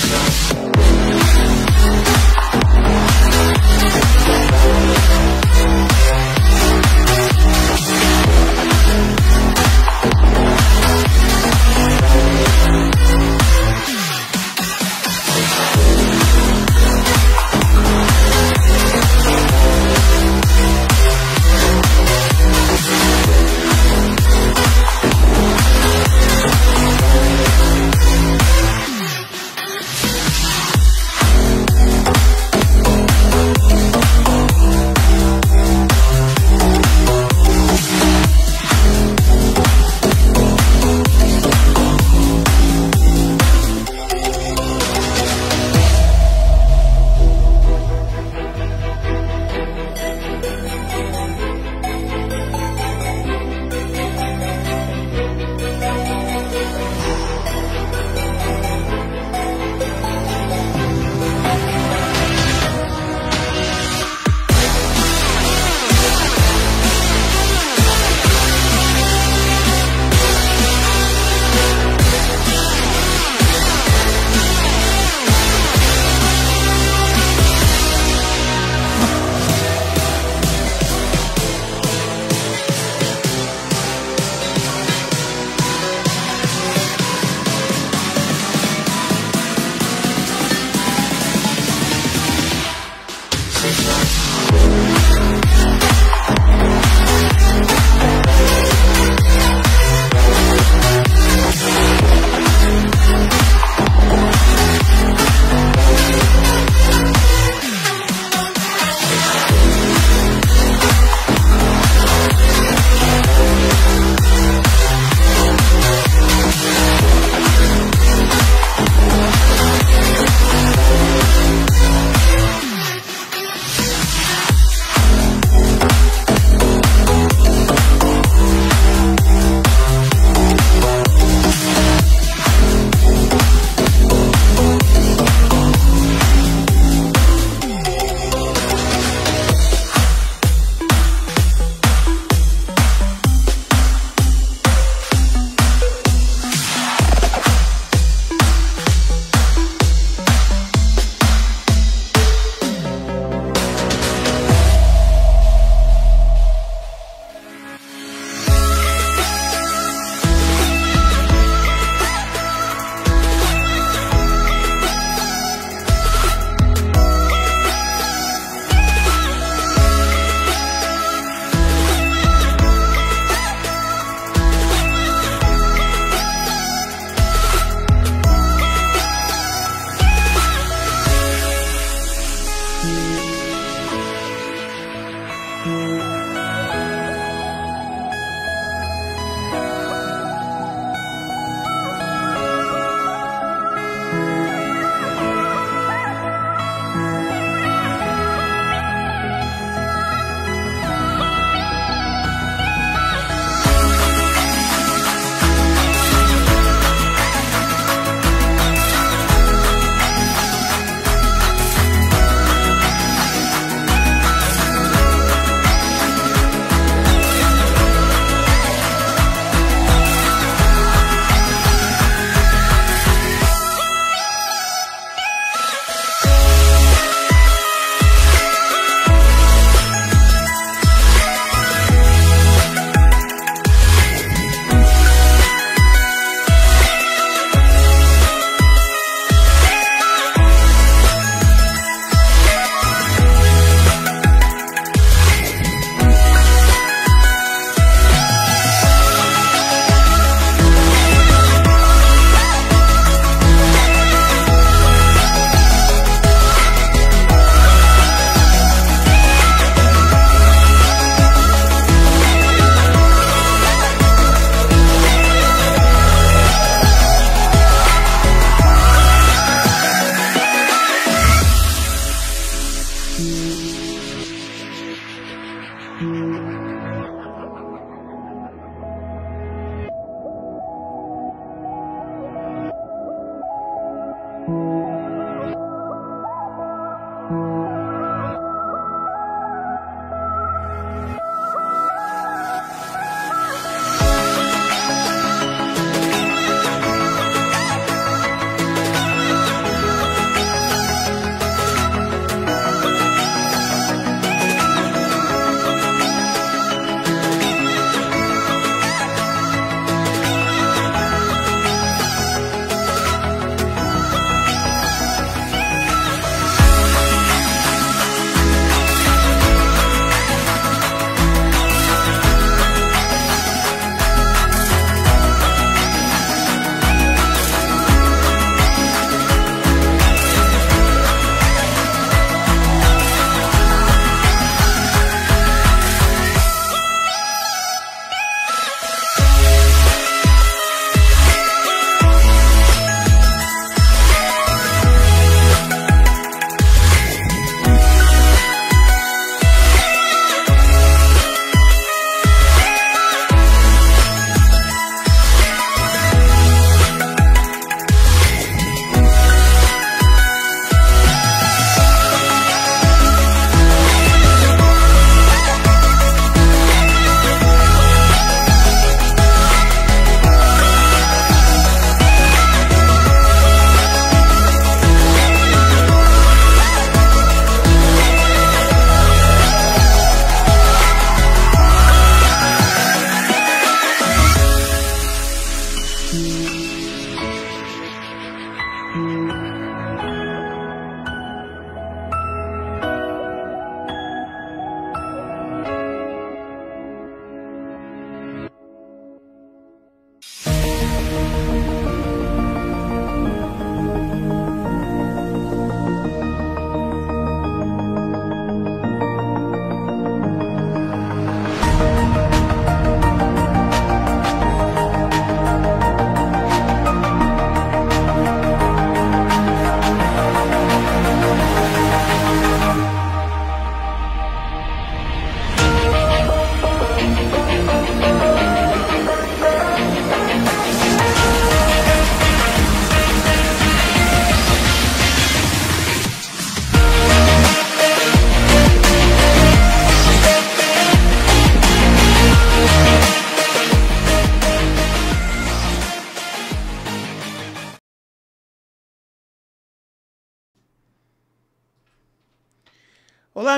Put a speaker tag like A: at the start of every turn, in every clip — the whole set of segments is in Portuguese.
A: Thank you.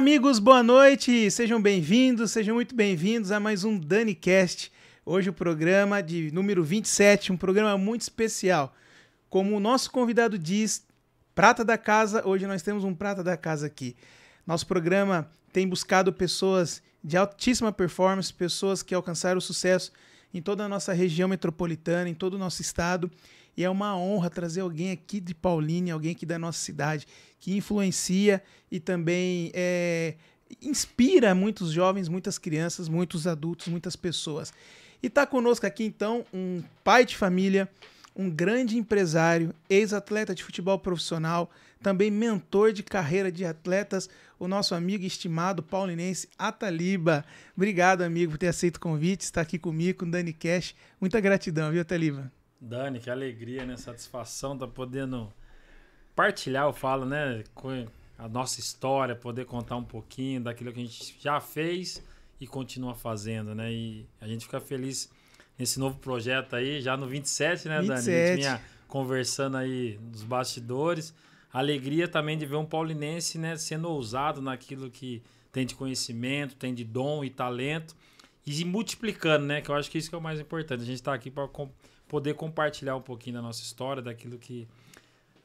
A: amigos, boa noite. Sejam bem-vindos, sejam muito bem-vindos a mais um DaniCast. Hoje o programa de número 27, um programa muito especial. Como o nosso convidado diz, prata da casa, hoje nós temos um prata da casa aqui. Nosso programa tem buscado pessoas de altíssima performance, pessoas que alcançaram sucesso em toda a nossa região metropolitana, em todo o nosso estado. E é uma honra trazer alguém aqui de Paulínia, alguém aqui da nossa cidade, que influencia e também é, inspira muitos jovens, muitas crianças, muitos adultos, muitas pessoas. E está conosco aqui então um pai de família, um grande empresário, ex-atleta de futebol profissional, também mentor de carreira de atletas, o nosso amigo estimado paulinense Ataliba. Obrigado, amigo, por ter aceito o convite, estar aqui comigo, com o Dani Cash. Muita gratidão, viu, Ataliba?
B: Dani, que alegria, né? Satisfação tá podendo partilhar, eu falo, né? Com a nossa história, poder contar um pouquinho daquilo que a gente já fez e continua fazendo, né? E a gente fica feliz nesse novo projeto aí, já no 27, né, 27. Dani? A gente vinha conversando aí nos bastidores. Alegria também de ver um paulinense, né, sendo ousado naquilo que tem de conhecimento, tem de dom e talento e multiplicando, né? Que eu acho que isso que é o mais importante. A gente está aqui para poder compartilhar um pouquinho da nossa história, daquilo que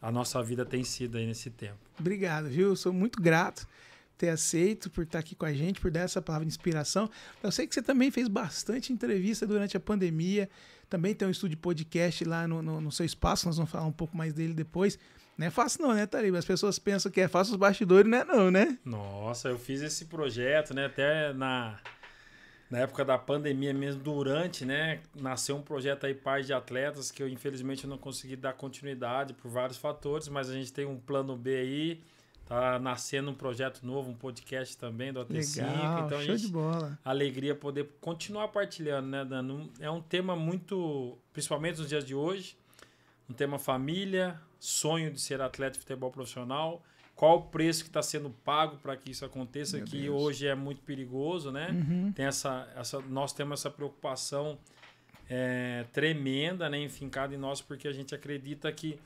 B: a nossa vida tem sido aí nesse tempo.
A: Obrigado, viu? Sou muito grato por ter aceito, por estar aqui com a gente, por dar essa palavra de inspiração. Eu sei que você também fez bastante entrevista durante a pandemia, também tem um estúdio podcast lá no, no, no seu espaço, nós vamos falar um pouco mais dele depois. Não é fácil não, né, Tariba? As pessoas pensam que é fácil os bastidores, não é não, né?
B: Nossa, eu fiz esse projeto, né, até na na época da pandemia mesmo, durante, né? Nasceu um projeto aí, Pais de Atletas, que eu infelizmente não consegui dar continuidade por vários fatores, mas a gente tem um plano B aí. Tá nascendo um projeto novo, um podcast também do AT5. Legal, então, show a gente, de bola. Alegria poder continuar partilhando, né, Dano? É um tema muito, principalmente nos dias de hoje, um tema família, sonho de ser atleta de futebol profissional qual o preço que está sendo pago para que isso aconteça, Meu que Deus. hoje é muito perigoso, né? Uhum. Tem essa, essa, nós temos essa preocupação é, tremenda, né? Enfincada em nós, porque a gente acredita que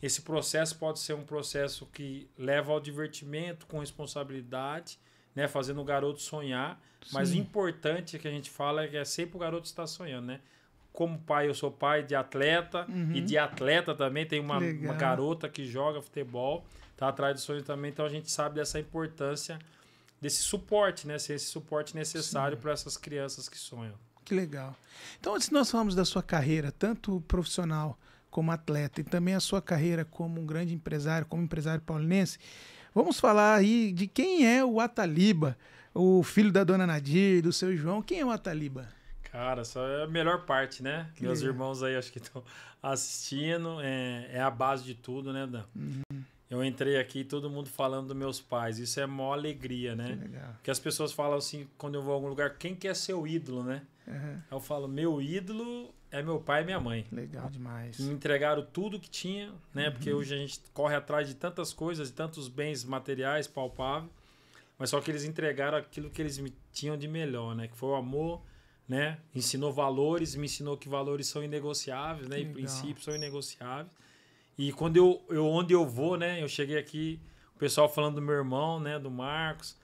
B: esse processo pode ser um processo que leva ao divertimento com responsabilidade, né? Fazendo o garoto sonhar. Sim. Mas o importante que a gente fala é que é sempre o garoto está sonhando, né? Como pai, eu sou pai de atleta uhum. e de atleta também. Tem uma, uma garota que joga futebol tá atrás dos sonhos também. Então a gente sabe dessa importância desse suporte, né? Ser esse suporte necessário para essas crianças que sonham.
A: Que legal. Então, antes nós falamos da sua carreira, tanto profissional como atleta, e também a sua carreira como um grande empresário, como empresário paulinense, vamos falar aí de quem é o Ataliba, o filho da dona Nadir, do seu João. Quem é o Ataliba?
B: Cara, essa é a melhor parte, né? Que Meus irmãos aí acho que estão assistindo. É, é, a base de tudo, né, Dan? Uhum. Eu entrei aqui todo mundo falando dos meus pais. Isso é mó alegria, né? Que legal. Porque as pessoas falam assim, quando eu vou a algum lugar, quem quer ser o ídolo, né? Uhum. Eu falo, meu ídolo é meu pai e minha mãe. Legal demais. Me entregaram tudo que tinha, né? Uhum. Porque hoje a gente corre atrás de tantas coisas, de tantos bens materiais palpáveis. Mas só que eles entregaram aquilo que eles me tinham de melhor, né? Que foi o amor, né? Ensinou valores, me ensinou que valores são inegociáveis, né? Legal. E princípios são inegociáveis. E quando eu, eu onde eu vou, né? Eu cheguei aqui, o pessoal falando do meu irmão, né? Do Marcos,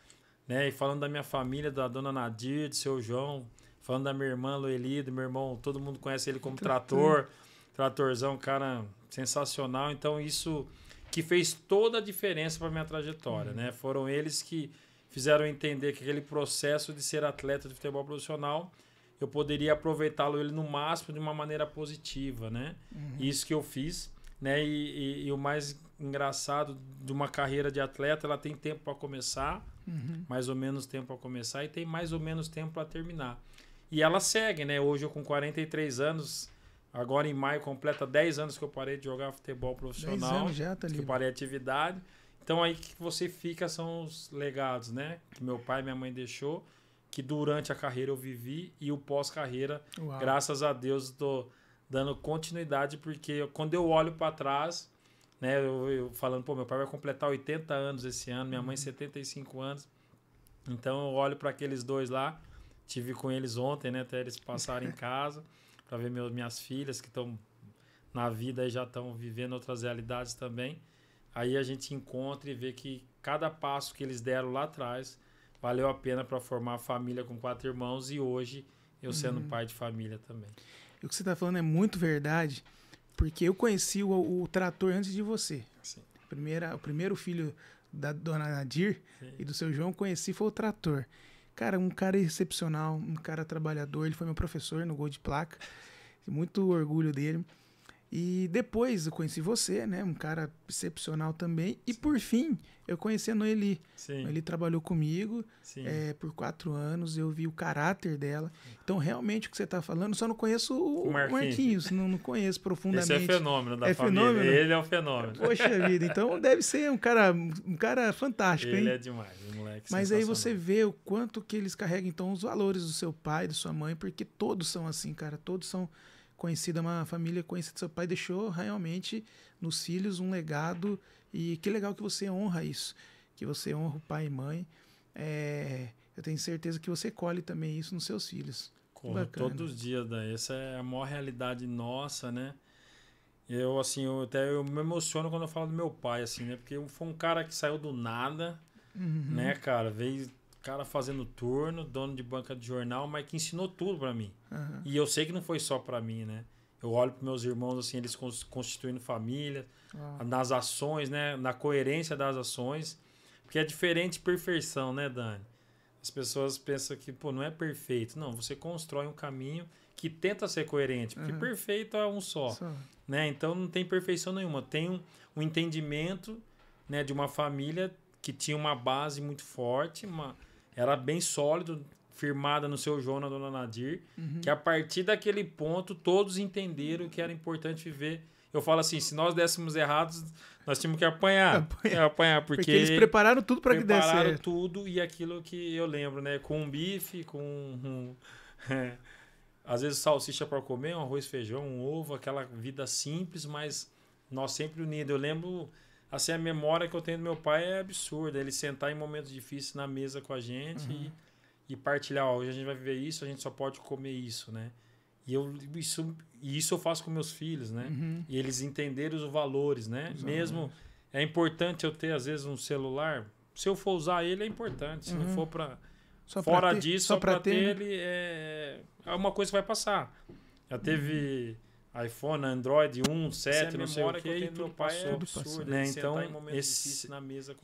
B: né? E falando da minha família, da dona Nadir, do seu João, falando da minha irmã Loeli, do meu irmão, todo mundo conhece ele como trator, tratorzão, cara sensacional. Então isso que fez toda a diferença para minha trajetória, uhum. né? Foram eles que fizeram entender que aquele processo de ser atleta de futebol profissional eu poderia aproveitá-lo ele no máximo de uma maneira positiva, né? Uhum. Isso que eu fiz né? E, e, e, o mais engraçado de uma carreira de atleta, ela tem tempo para começar, uhum. mais ou menos tempo para começar e tem mais ou menos tempo para terminar. E ela segue, né? Hoje eu com 43 anos, agora em maio completa 10 anos que eu parei de jogar futebol profissional, anos já tá ali. que eu parei a atividade. Então aí que você fica são os legados, né? Que meu pai e minha mãe deixou, que durante a carreira eu vivi e o pós-carreira, graças a Deus, do tô dando continuidade, porque quando eu olho para trás, né, eu, eu, falando, pô, meu pai vai completar 80 anos esse ano, minha mãe 75 uhum. anos. Então eu olho para aqueles dois lá, tive com eles ontem, né, até eles passarem em casa, para ver meus, minhas filhas que estão na vida e já estão vivendo outras realidades também. Aí a gente encontra e vê que cada passo que eles deram lá atrás valeu a pena para formar a família com quatro irmãos e hoje eu sendo uhum. pai de família também
A: o que você está falando é muito verdade, porque eu conheci o, o trator antes de você. Sim. Primeira, o primeiro filho da dona Nadir Sim. e do seu João conheci foi o trator. Cara, um cara excepcional, um cara trabalhador, ele foi meu professor no gol de placa. Muito orgulho dele. E depois eu conheci você, né? Um cara excepcional também. E Sim. por fim, eu conheci a Noeli. Sim. Ele trabalhou comigo é, por quatro anos, eu vi o caráter dela. Então, realmente, o que você está falando, só não conheço o, o Marquinhos, Marquinhos não, não, conheço profundamente. Esse é fenômeno da é família. Fenômeno? Ele é um fenômeno. Poxa vida, então deve ser um cara, um cara fantástico, Ele hein? é demais, um moleque Mas aí você vê o quanto que eles carregam, então, os valores do seu pai, de sua mãe, porque todos são assim, cara. Todos são conhecida, uma família conhecida do seu pai, deixou realmente nos filhos um legado. E que legal que você honra isso, que você honra o pai e mãe. É, eu tenho certeza que você colhe também isso nos seus filhos. todos
B: os dias, daí. Né? Essa é a maior realidade nossa, né? Eu, assim, eu até eu me emociono quando eu falo do meu pai, assim, né? Porque foi um cara que saiu do nada, uhum. né, cara? Veio cara fazendo turno, dono de banca de jornal, mas que ensinou tudo para mim. Uhum. E eu sei que não foi só para mim, né? Eu olho para meus irmãos assim, eles constituindo família, uhum. nas ações, né, na coerência das ações, porque é diferente perfeição, né, Dani? As pessoas pensam que, pô, não é perfeito. Não, você constrói um caminho que tenta ser coerente, porque uhum. perfeito é um só, né? Então não tem perfeição nenhuma, tem um, um entendimento, né, de uma família que tinha uma base muito forte, uma era bem sólido, firmada no seu João, na dona Nadir, uhum. que a partir daquele ponto todos entenderam que era importante viver. Eu falo assim, se nós dessemos errados, nós tínhamos que apanhar. apanhar, é, apanhar porque, porque eles prepararam tudo para que desse Prepararam tudo e aquilo que eu lembro, né? Com um bife, com um, é, às vezes salsicha para comer, um arroz, feijão, um ovo, aquela vida simples, mas nós sempre unidos. Eu lembro Assim, a memória que eu tenho do meu pai é absurda. Ele sentar em momentos difíceis na mesa com a gente uhum. e, e, partilhar. Ó, hoje a gente vai viver isso, a gente só pode comer isso, né? E eu, isso, e isso eu faço com meus filhos, né? Uhum. E eles entenderem os valores, né? Exatamente. Mesmo... É importante eu ter, às vezes, um celular. Se eu for usar ele, é importante. Se uhum. não for para... Fora ter, disso, só, só para ter, ter, né? ele, é, é uma coisa que vai passar. Já uhum. teve... Uhum iPhone, Android 1, 7, é não sei o quê, que, e tudo passou. Absurdo, né? Então, esse,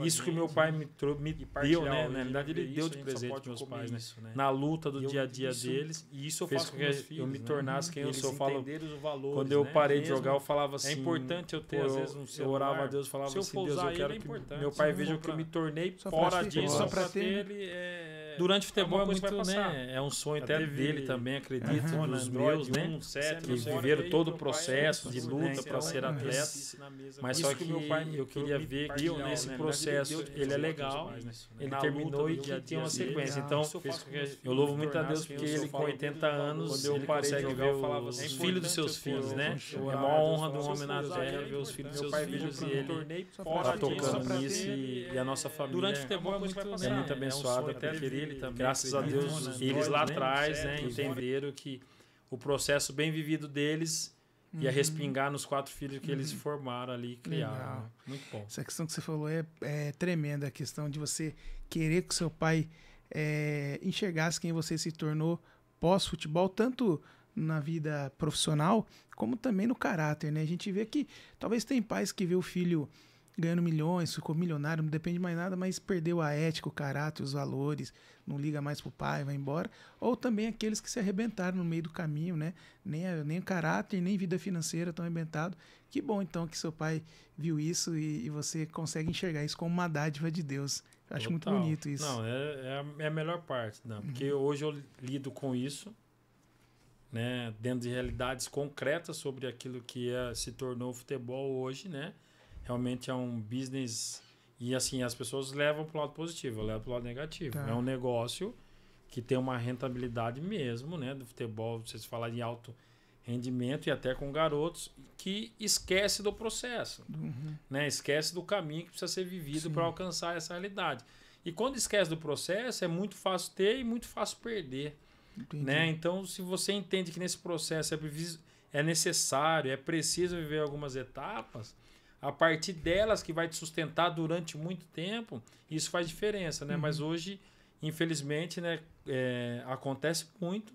B: isso gente, que meu pai me, trou- me deu, né? Na verdade, ele deu de presente para meus pais, né? Isso, né? Na luta do dia a dia deles. E isso eu faço com que eu me né? tornasse quem eu sou. Eu falo, valores, quando eu né? parei de jogar, eu falava é assim. É importante eu ter, às vezes, um celular. Eu orava a Deus e falava assim, Deus, eu quero é que meu pai veja o que eu me tornei fora disso, só para ter ele é. durante futebol é, muito, né? É um sonho até teve... dele também, acredito, uhum. dos meus, né? Um, sete, que viveram todo o processo é de luta né, para é ser né, atleta. Mas só que eu queria ver que nesse processo ele é legal, né? ele terminou e tinha uma assim, sequência. Ah, então, eu louvo muito a Deus porque ele com 80 anos, ele consegue ver os filhos dos seus filhos, né? É uma honra do homem na terra ver os filhos dos seus filhos e ele tá tocando nisso e a nossa família é muito abençoada Até ele ele também. Graças a Deus, né? eles lá atrás né, é, entenderam que o processo bem vivido deles uhum. ia respingar nos quatro filhos que uhum. eles formaram ali e criaram. Legal. Né? Muito bom.
A: Essa questão que você falou é, é, tremenda, a questão de você querer que seu pai é, enxergasse quem você se tornou pós-futebol, tanto na vida profissional, como também no caráter, né? A gente vê que talvez tem pais que vê o filho ganhando milhões, ficou milionário, não depende mais nada, mas perdeu a ética, o caráter, os valores, não liga mais pro pai, vai embora. Ou também aqueles que se arrebentaram no meio do caminho, né? Nem, nem caráter, nem vida financeira tão arrebentado Que bom então que seu pai viu isso e, e, você consegue enxergar isso como uma dádiva de Deus. Eu acho muito bonito isso. Não,
B: é, é, a, é melhor parte, não, né? porque uhum. hoje eu lido com isso. Né, dentro de realidades concretas sobre aquilo que é, se tornou o futebol hoje, né? realmente é um business. E assim, as pessoas levam para o lado positivo, levam para o lado negativo. Tá. É um negócio que tem uma rentabilidade mesmo, né? Do futebol, vocês falam de alto rendimento e até com garotos que esquece do processo, uhum. né? Esquece do caminho que precisa ser vivido para alcançar essa realidade. E quando esquece do processo, é muito fácil ter e muito fácil perder, Entendi. né? Então, se você entende que nesse processo é preciso, é necessário, é preciso viver algumas etapas, a partir delas que vai te sustentar durante muito tempo, isso faz diferença, né? Uhum. Mas hoje, infelizmente, né, é, acontece muito.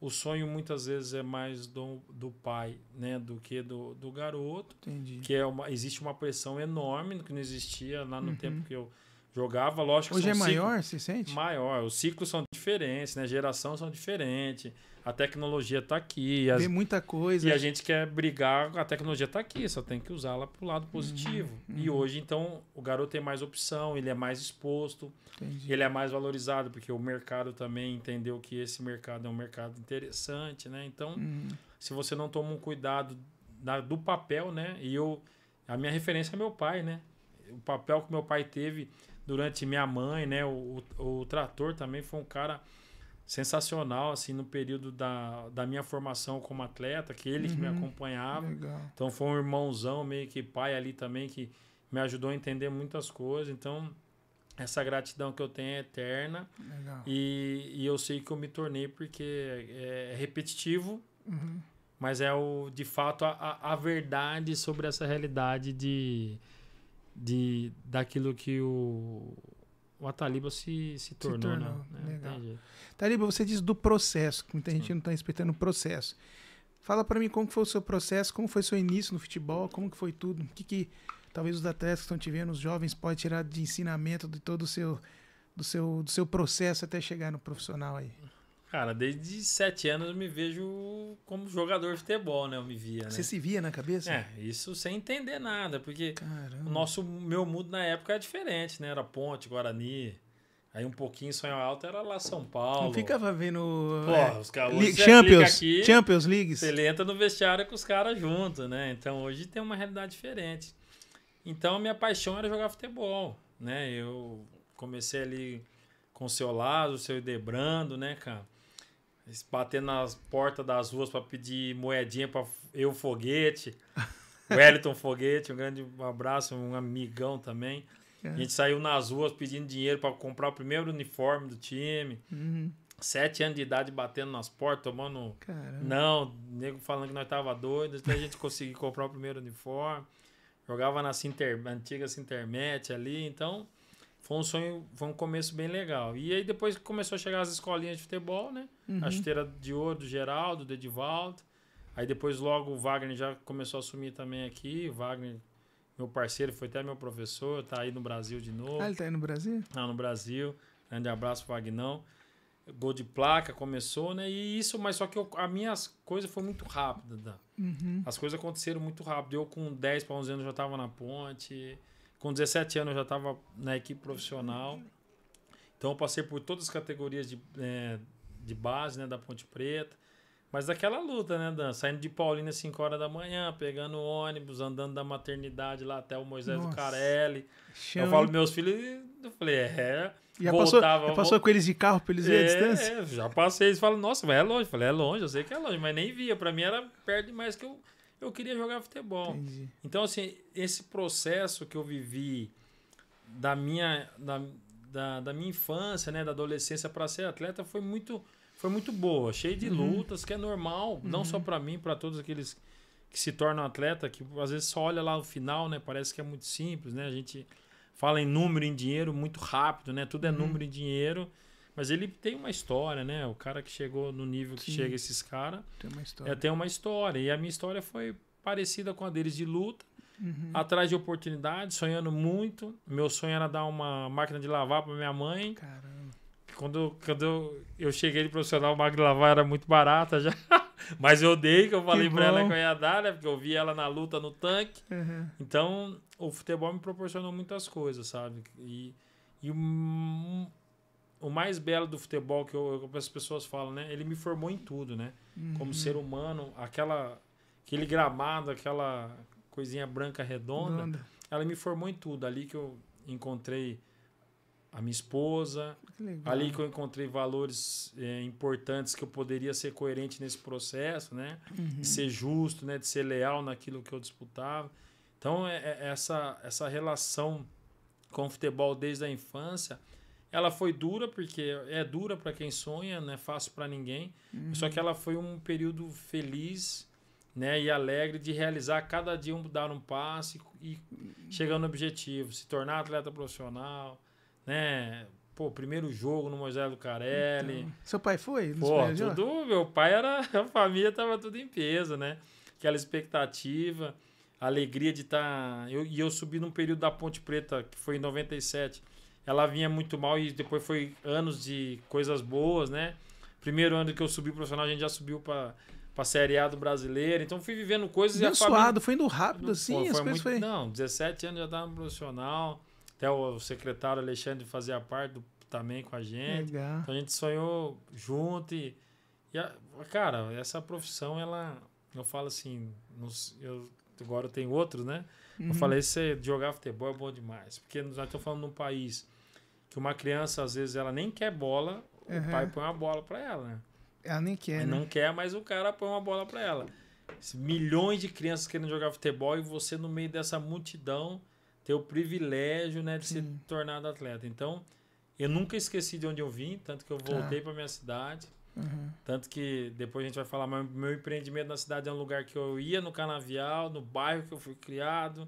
B: O sonho muitas vezes é mais do, do pai, né, do que do, do garoto. Entendi. Que é uma, existe uma pressão enorme que não existia lá no uhum. tempo que eu jogava. Lógico. Hoje é maior, ciclo, se sente? Maior. Os ciclos são diferentes, né? Geração são diferentes a tecnologia está aqui. As... Vê muita coisa. E a gente quer brigar, a tecnologia está aqui, só tem que usá-la para o lado positivo. Uhum. E hoje, então, o garoto tem mais opção, ele é mais exposto, Entendi. ele é mais valorizado, porque o mercado também entendeu que esse mercado é um mercado interessante, né? Então, uhum. se você não toma um cuidado do papel, né? E eu, a minha referência é meu pai, né? O papel que meu pai teve durante minha mãe, né? o, o, o trator também foi um cara sensacional assim no período da, da minha formação como atleta, que ele uhum, que me uhum. acompanhava. Legal. Então foi um irmãozão, meio que pai ali também que me ajudou a entender muitas coisas. Então essa gratidão que eu tenho é eterna. Legal. E, e eu sei que eu me tornei porque é, é repetitivo, uhum. mas é o de fato a, a verdade sobre essa realidade de,
A: de daquilo que o,
B: o Ataliba se, se tornou. Se tornou né? É,
A: legal. Taliba, você diz do processo, que muita gente não está respeitando o processo. Fala para mim como foi o seu processo, como foi o seu início no futebol, como que foi tudo, o que, que talvez os atletas que estão te vendo, os jovens, podem tirar de ensinamento de todo o seu, do seu, do seu processo até chegar no profissional aí.
B: Cara, desde sete anos eu me vejo como jogador de futebol, né? Eu me via, né? Você se
A: via na cabeça? É,
B: isso sem entender nada, porque Caramba. o nosso meu mundo na época era é diferente, né? Era Ponte, Guarani. Aí um pouquinho sonho alto era lá São Paulo. Não ficava
A: vendo. Pô, é, os caras. Champions, aqui, Champions League. Você
B: entra no vestiário com os caras junto, né? Então hoje tem uma realidade diferente. Então minha paixão era jogar futebol, né? Eu comecei ali com o seu lado, o seu Idebrando, né, cara? bater batendo nas portas das ruas para pedir moedinha para eu foguete. Wellington Foguete, um grande abraço, um amigão também. É. A gente saiu nas ruas pedindo dinheiro para comprar o primeiro uniforme do time. Uhum. Sete anos de idade batendo nas portas, tomando. Caramba. Não, nego falando que nós tava doido. Até a gente conseguir comprar o primeiro uniforme. Jogava na Sinter... antiga Sintermet ali, então foi um sonho, foi um começo bem legal. E aí depois começou a chegar as escolinhas de futebol, né? Uhum. A chuteira de ouro do Geraldo, do Edivaldo. Aí depois logo o Wagner já começou a assumir também aqui. O Wagner, meu parceiro, foi até meu professor, tá aí no Brasil de novo. Ah, ele tá aí no Brasil? Ah, no Brasil. Grande abraço, Wagner. Gol de placa começou, né? E isso, mas só que eu, a minhas coisas foi muito rápida. Uhum. As coisas aconteceram muito rápido. Eu com 10 para 11 anos já tava na ponte. Com 17 anos eu já estava na equipe profissional. Então eu passei por todas as categorias de, é, de base né, da Ponte Preta. Mas daquela luta, né, Dan? Saindo de Paulina às 5 horas da manhã, pegando ônibus, andando da maternidade lá até o Moisés Nossa. do Carelli. Chão. Eu falo meus filhos, eu falei, é. E já voltava, passou, já passou com
A: eles de carro pra eles verem é, a distância?
B: É, já passei. Eles falam, nossa, mas é longe. Eu falei, é longe, eu sei que é longe, mas nem via. Pra mim era perto demais que eu eu queria jogar futebol. Entendi. Então, assim, esse processo que eu vivi da minha, da, da, da minha infância, né, da adolescência para ser atleta foi muito, foi muito boa, cheio de uhum. lutas, que é normal, uhum. não só uhum. para mim, para todos aqueles que se tornam atleta, que às vezes só olha lá no final, né, parece que é muito simples, né, a gente fala em número, em dinheiro muito rápido, né, tudo é uhum. número e dinheiro. Mas ele tem uma história, né? O cara que chegou no nível que Sim. chega esses caras. Tem uma história. É, tem uma história. E a minha história foi parecida com a deles de luta. Uhum. Atrás de oportunidade, sonhando muito. Meu sonho era dar uma máquina de lavar para minha mãe. Caramba. Quando, quando eu, eu cheguei de profissional, a máquina de lavar era muito barata já. Mas eu dei, que eu falei para ela que eu ia dar, né? Porque eu vi ela na luta no tanque. Uhum. Então, o futebol me proporcionou muitas coisas, sabe? E, e o mais belo do futebol que, eu, que as pessoas falam, né? Ele me formou em tudo, né? Uhum. Como ser humano, aquela aquele gramado, aquela coisinha branca redonda, ela me formou em tudo. Ali que eu encontrei a minha esposa, que ali que eu encontrei valores é, importantes que eu poderia ser coerente nesse processo, né? Uhum. De ser justo, né? De ser leal naquilo que eu disputava. Então é, é essa essa relação com o futebol desde a infância ela foi dura, porque é dura para quem sonha, não é fácil para ninguém. Uhum. Só que ela foi um período feliz né, e alegre de realizar cada dia um, dar um passe e chegar no objetivo, se tornar atleta profissional, né? Pô, primeiro jogo no Moisés Lucarelli Então,
A: seu pai foi? Pô,
B: tudo, meu pai era, a família tava tudo em peso, né? Aquela expectativa, alegria de estar, tá, eu e eu subi num período da Ponte Preta, que foi em 97, ela vinha muito mal e depois foi anos de coisas boas, né? Primeiro ano que eu subi profissional, a gente já subiu para pra Série A do brasileiro. Então fui vivendo coisas bem e a família... foi indo rápido assim, Pô, as coisas muito... foi... Não, 17 anos já no profissional. Até o secretário Alexandre fazia parte do... também com a gente. Legal. Então a gente sonhou junto e... e a... Cara, essa profissão, ela... Eu falo assim, nos... eu... agora tem outros, né? Uhum. Eu falei, jogar futebol é bom demais. Porque nós estamos falando num país que uma criança, às vezes, ela nem quer bola, uhum. o pai põe uma bola para ela, né?
A: Ela nem quer. Ela né? Não
B: quer, mas o cara põe uma bola para ela. Milhões de crianças querendo jogar futebol e você, no meio dessa multidão, ter o privilégio né, de Sim. se tornar atleta. Então, eu nunca esqueci de onde eu vim, tanto que eu tá. voltei tá. para minha cidade. Uhum. Tanto que depois a gente vai falar, mas meu empreendimento na cidade é um lugar que eu ia no canavial, no bairro que eu fui criado.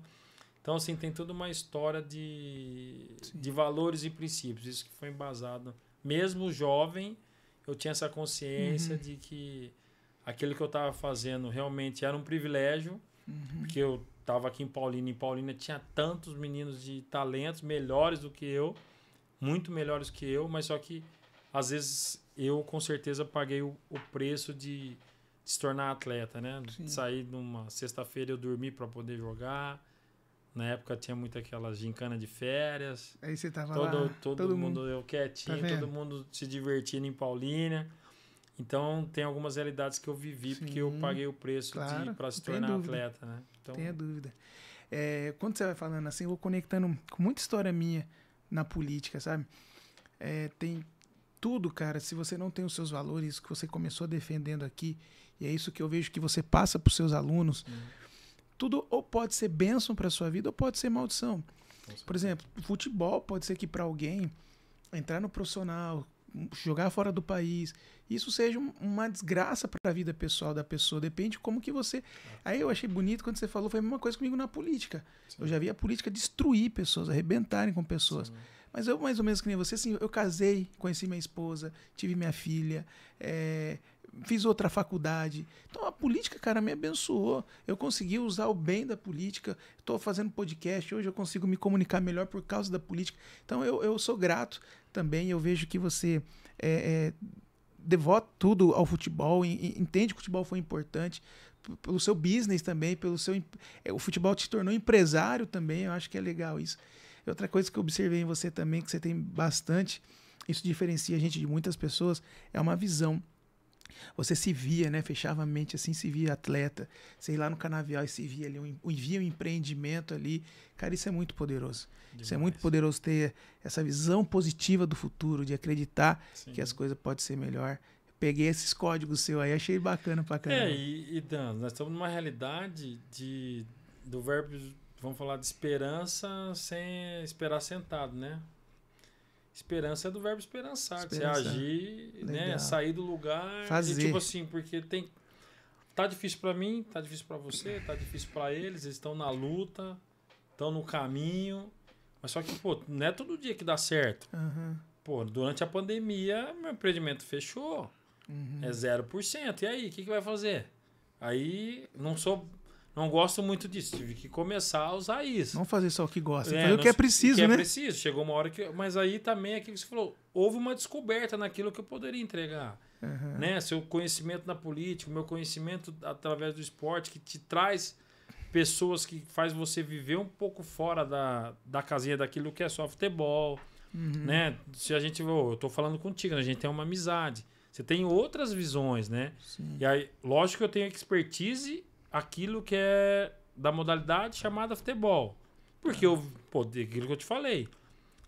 B: Então, assim, tem toda uma história de, de valores e princípios. Isso que foi embasado. Mesmo jovem, eu tinha essa consciência uhum. de que aquilo que eu estava fazendo realmente era um privilégio, uhum. porque eu estava aqui em Paulina, em Paulina tinha tantos meninos de talentos melhores do que eu, muito melhores que eu, mas só que às vezes eu com certeza paguei o, o preço de, de, se tornar atleta, né? Sim. Sair numa sexta-feira eu dormi para poder jogar, na época tinha muito aquelas gincana de férias. Aí você tava todo, lá. Todo, todo mundo, mundo eu quietinho, tá todo mundo se divertindo em Paulínia. Então tem algumas realidades que eu vivi Sim, porque eu paguei o preço claro, para se tornar atleta, né? Então, tenha
A: dúvida. É, quando você vai falando assim, eu vou conectando com muita história minha na política, sabe? É, tem tudo, cara. Se você não tem os seus valores que você começou defendendo aqui, e é isso que eu vejo que você passa para os seus alunos. Uhum tudo ou pode ser bênção para sua vida ou pode ser maldição. Por exemplo, futebol pode ser que para alguém entrar no profissional, jogar fora do país, isso seja uma desgraça para a vida pessoal da pessoa, depende como que você. É. Aí eu achei bonito quando você falou, foi a mesma coisa comigo na política. Sim. Eu já vi a política destruir pessoas, arrebentarem com pessoas. Sim. Mas eu, mais ou menos que nem você, assim, eu casei, conheci minha esposa, tive minha filha, é, fiz outra faculdade. Então a política, cara, me abençoou. Eu consegui usar o bem da política. Estou fazendo podcast, hoje eu consigo me comunicar melhor por causa da política. Então eu, eu sou grato também. Eu vejo que você é, é, devota tudo ao futebol, entende que o futebol foi importante pelo seu business também, pelo seu é, o futebol te tornou empresário também. Eu acho que é legal isso. E outra coisa que eu observei em você também que você tem bastante, isso diferencia a gente de muitas pessoas, é uma visão você se via, né? Fechava a mente assim, se via atleta, sei lá no canavial e se via ali, um, via um empreendimento ali. Cara, isso é muito poderoso. Demais. Isso é muito poderoso ter essa visão positiva do futuro, de acreditar Sim. que as coisas podem ser melhor. Peguei esses códigos seu aí, achei bacana pra é, caramba. É,
B: e, e Dan, nós estamos numa realidade de, do verbo, vamos falar de esperança sem esperar sentado, né? Esperança é do verbo esperançar, você agir, né, sair do lugar, fazer. E, tipo assim, porque tem tá difícil para mim, tá difícil para você, tá difícil para eles, eles estão na luta, estão no caminho, mas só que pô, não é todo dia que dá certo. Uhum. Pô, durante a pandemia meu empreendimento fechou, uhum. é 0%. E aí, o que, que vai fazer? Aí não sou não gosto muito disso. Tive que começar a usar isso.
A: Não fazer só o que gosta, é, fazer o
B: que é preciso, que é né? é preciso. Chegou uma hora que. Mas aí também é aquilo que você falou. Houve uma descoberta naquilo que eu poderia entregar. Uhum. Né? Seu conhecimento na política, meu conhecimento através do esporte, que te traz pessoas que faz você viver um pouco fora da, da casinha daquilo que é só futebol.
C: Uhum. Né?
B: Se a gente. eu estou falando contigo, né? a gente tem uma amizade. Você tem outras visões, né? Sim. E aí, lógico que eu tenho expertise aquilo que é da modalidade chamada futebol. Porque eu, pô, aquilo que eu te falei.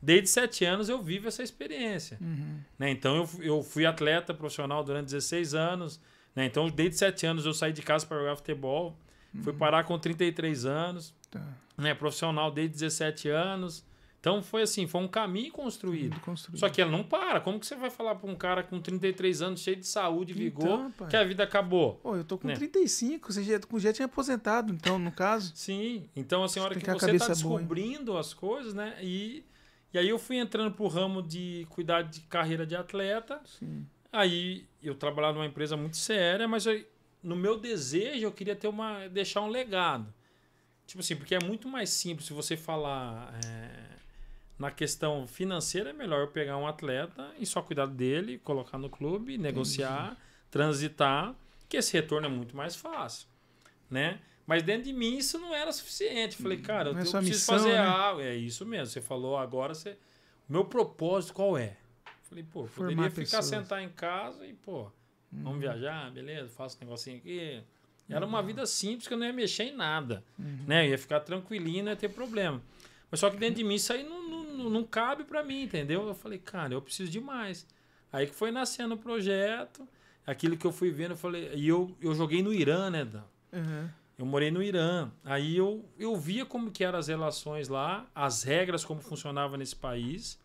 B: Desde sete anos eu vivo essa experiência. Uhum. Né? Então eu, eu fui atleta profissional durante 16 anos. Né? Então desde sete anos eu saí de casa para jogar futebol. Uhum. Fui parar com 33 anos. Tá. Né? Profissional desde 17 anos. Então foi assim, foi um caminho construído. construído. Só que ela não para. Como que você vai falar para um cara com 33 anos, cheio de saúde e então, vigor, que a vida acabou?
A: Pô, eu tô com né? 35, você já, já tinha aposentado, então, no caso. Sim, então assim, a senhora que, que a você tá descobrindo boa, as
B: coisas, né? E, e aí eu fui entrando pro ramo de cuidar de carreira de atleta. Sim. Aí eu trabalhava numa empresa muito séria, mas eu, no meu desejo eu queria ter uma deixar um legado. Tipo assim, porque é muito mais simples se você falar é, na questão financeira, é melhor eu pegar um atleta e só cuidar dele, colocar no clube, negociar, transitar, que esse retorno é muito mais fácil, né? Mas dentro de mim isso não era suficiente. Falei, cara, é não eu, preciso missão, fazer né? algo. É isso mesmo. Você falou agora, você... o meu propósito qual é? Falei, pô, eu Formar poderia ficar pessoas. sentar em casa e, pô, uhum. vamos viajar, beleza, faço um negocinho aqui. Era uma uhum. vida simples que eu não ia mexer em nada, uhum. né? Eu ia ficar tranquilinho, não ia ter problema. Mas só que dentro de mim isso aí não, não, cabe para mim, entendeu? Eu falei, cara, eu preciso de mais. Aí que foi nascendo o projeto, aquilo que eu fui vendo, eu falei. E eu, eu joguei no Irã, né, Dan? Uhum. Eu morei no Irã. Aí eu, eu via como que eram as relações lá, as regras, como funcionava nesse país.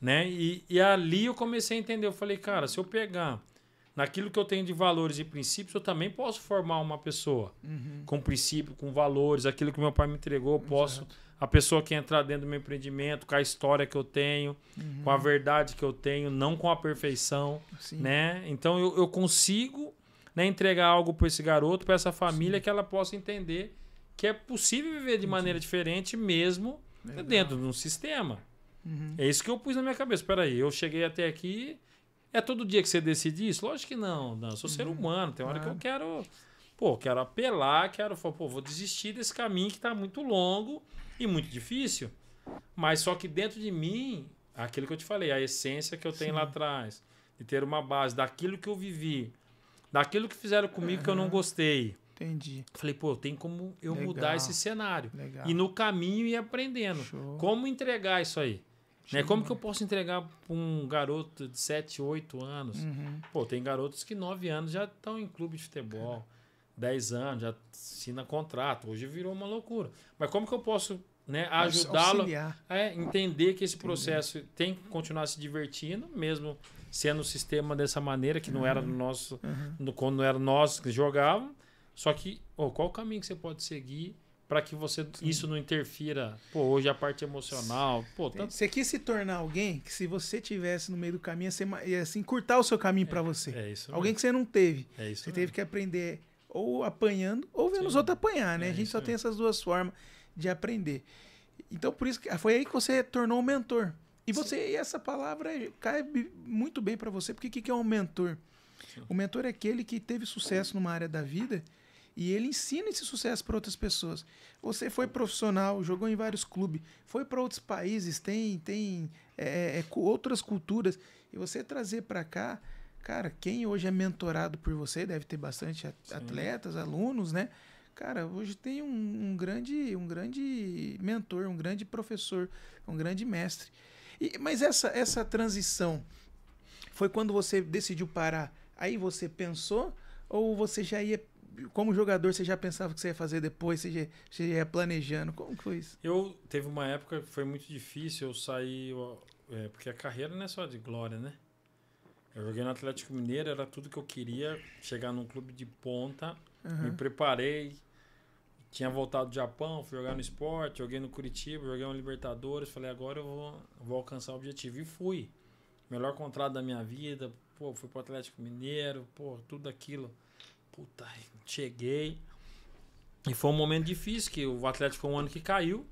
B: Né? E, e ali eu comecei a entender. Eu falei, cara, se eu pegar naquilo que eu tenho de valores e princípios, eu também posso formar uma pessoa uhum. com princípio, com valores, aquilo que meu pai me entregou, eu posso a pessoa que entrar dentro do meu empreendimento com a história que eu tenho, uhum. com a verdade que eu tenho, não com a perfeição, Sim. né? Então eu, eu consigo né, entregar algo para esse garoto, para essa família, Sim. que ela possa entender que é possível viver de Sim. maneira diferente mesmo Legal. dentro de um sistema. Uhum. É isso que eu pus na minha cabeça. Espera aí, eu cheguei até aqui. É todo dia que você decide isso? Lógico que não, não. Eu sou ser uhum. humano. Tem hora que eu quero, pô, quero apelar, quero falar, pô, vou desistir desse caminho que está muito longo e muito difícil, mas só que dentro de mim, aquilo que eu te falei, a essência que eu tenho Sim. lá atrás, de ter uma base daquilo que eu vivi, daquilo que fizeram comigo uhum. que eu não gostei. Entendi. Falei, pô, tem como eu Legal. mudar esse cenário. Legal. E no caminho ir aprendendo. Show. Como entregar isso aí? Né? Como que eu posso entregar para um garoto de 7, 8 anos? Uhum. Pô, tem garotos que 9 anos já estão em clube de futebol. 10 anos, já assina contrato. Hoje virou uma loucura. Mas como que eu posso né, ajudá-lo a é, entender que esse processo tem que continuar se divertindo, mesmo sendo o um sistema dessa maneira, que não uhum. era no nosso, uhum. no, quando não era nós que jogávamos. Só que, oh, qual o caminho que você pode seguir para que você Sim. isso não interfira? Pô, hoje a parte emocional. Pô,
A: tanto... Você quis se tornar alguém que, se você tivesse no meio do caminho, ia assim, encurtar o seu caminho é, para você. É isso. Alguém mesmo. que você não teve. É isso. Você mesmo. teve que aprender ou apanhando, ou vendo Sim. os outros apanhar, né? É, a gente só é. tem essas duas formas de aprender. Então, por isso que foi aí que você tornou um mentor. E você e essa palavra cai muito bem para você, porque o que, que é um mentor? Sim. O mentor é aquele que teve sucesso numa área da vida e ele ensina esse sucesso para outras pessoas. Você foi profissional, jogou em vários clubes, foi para outros países, tem, tem é, é, é, outras culturas, e você trazer para cá Cara, quem hoje é mentorado por você, deve ter bastante atletas, Sim. alunos, né? Cara, hoje tem um, um, grande, um grande mentor, um grande professor, um grande mestre. E, mas essa, essa transição foi quando você decidiu parar. Aí você pensou ou você já ia como jogador, você já pensava que você ia fazer depois, você já, você já ia planejando? Como foi isso?
B: Eu teve uma época que foi muito difícil, eu saí. É, porque a carreira não é só de glória, né? Eu joguei no Atlético Mineiro, era tudo que eu queria, chegar num clube de ponta. Uhum. Me preparei. Tinha voltado do Japão, fui jogar no esporte, joguei no Curitiba, joguei no Libertadores. Falei, agora eu vou, vou alcançar o objetivo. E fui. Melhor contrato da minha vida. Pô, fui pro Atlético Mineiro, pô, tudo aquilo. Puta, cheguei. E foi um momento difícil, que o Atlético foi um ano que caiu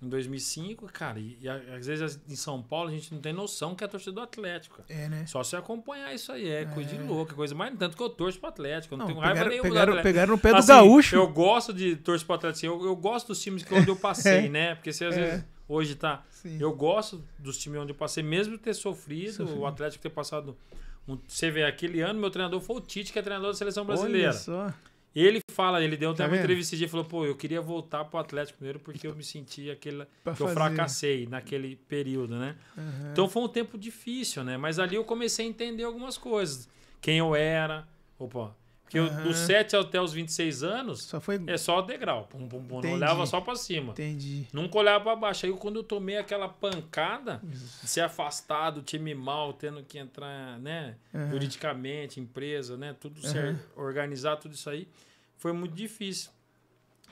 B: em 2005, cara. E, e, às vezes em São Paulo a gente não tem noção que é torcedor torcida do Atlético. É, né? Só se acompanhar isso aí, é, é. coisa de louco, é coisa mais. Tanto que eu torço pro Atlético, não, não tenho pegaram, raiva nenhuma. Pegaram, pegaram no pé do assim, Gaúcho. Eu gosto de torcer pro Atlético, assim, eu, eu gosto dos times que onde eu passei, é. né? Porque às é. vezes. Hoje tá. Sim. Eu gosto dos times onde eu passei, mesmo ter sofrido, o Atlético ter passado. Um, você vê, aquele ano meu treinador foi o Tite, que é treinador da seleção brasileira. Olha só. Ele fala, ele deu tá uma entrevista e falou: pô, eu queria voltar pro Atlético primeiro porque eu me senti aquele. Pra que fazer. eu fracassei naquele período, né? Uhum. Então foi um tempo difícil, né? Mas ali eu comecei a entender algumas coisas. Quem eu era. Opa. Porque uhum. dos 7 até os 26
A: anos só foi...
B: é só degrau. Pum, pum, pum. Não olhava só para cima. Entendi. Nunca olhava para baixo. Aí quando eu tomei aquela pancada de ser afastado, time mal, tendo que entrar, né? Uhum. Juridicamente, empresa, né? Tudo certo, organizar tudo isso aí foi muito difícil.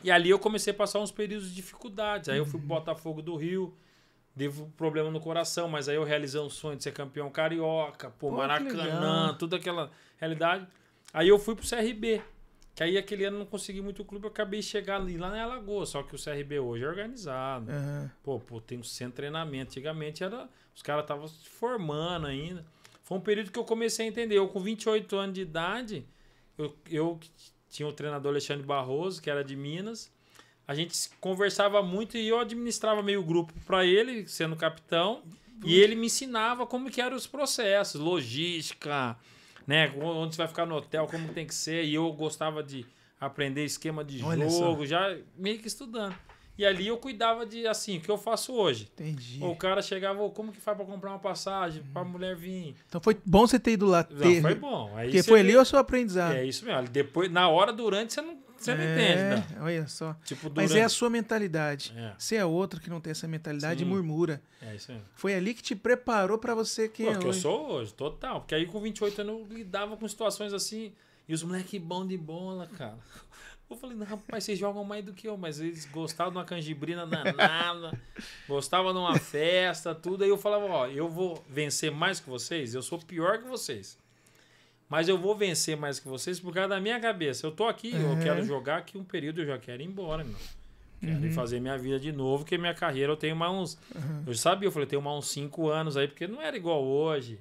B: E ali eu comecei a passar uns períodos de dificuldades. Aí eu fui pro uhum. Botafogo do Rio, devo problema no coração, mas aí eu realizei um sonho de ser campeão carioca, pô, pô Maracanã, tudo aquela realidade. Aí eu fui pro CRB, que aí aquele ano não consegui muito o clube, eu acabei de chegar ali lá na Lagoa. só que o CRB hoje é organizado. Uhum. Pô, pô, tem um centro de treinamento. Antigamente era, os caras estavam se formando ainda. Foi um período que eu comecei a entender. Eu com 28 anos de idade, eu, eu tinha o treinador Alexandre Barroso, que era de Minas. A gente conversava muito e eu administrava meio grupo para ele, sendo capitão. E ele me ensinava como que eram os processos, logística, né? Onde você vai ficar no hotel, como tem que ser. E eu gostava de aprender
A: esquema de jogo,
B: já meio que estudando. E ali eu cuidava de, assim, o que eu faço
A: hoje. Entendi.
B: O cara chegava, oh, como que faz para comprar uma passagem, para a uhum. mulher vir?
A: Então foi bom você ter ido lá. Ter... Não, foi bom. Aí Porque foi ali o seu aprendizado. É isso
B: mesmo. Depois, na hora, durante, você não, você é, não entende, né? Olha só. Tipo,
A: durante... Mas é a sua mentalidade. É. Você é outro que não tem essa mentalidade Sim. e murmura. É isso mesmo. Foi ali que te preparou para você que Pô, é, é que eu sou
B: hoje, total. Porque aí com 28 anos eu lidava com situações assim... E os moleque bom de bola, cara. Eu falei, rapaz, vocês jogam mais do que eu, mas eles gostavam de uma canjibrina danada, gostavam de uma festa, tudo. Aí eu falava, ó, eu vou vencer mais que vocês, eu sou pior que vocês. Mas eu vou vencer mais que vocês por causa da minha cabeça. Eu tô aqui, uhum. eu quero jogar aqui um período, eu já quero ir embora, meu. Quero uhum. ir fazer minha vida de novo, porque minha carreira eu tenho mais uns. Uhum. Eu sabia, eu falei, tenho mais uns cinco anos aí, porque não era igual hoje.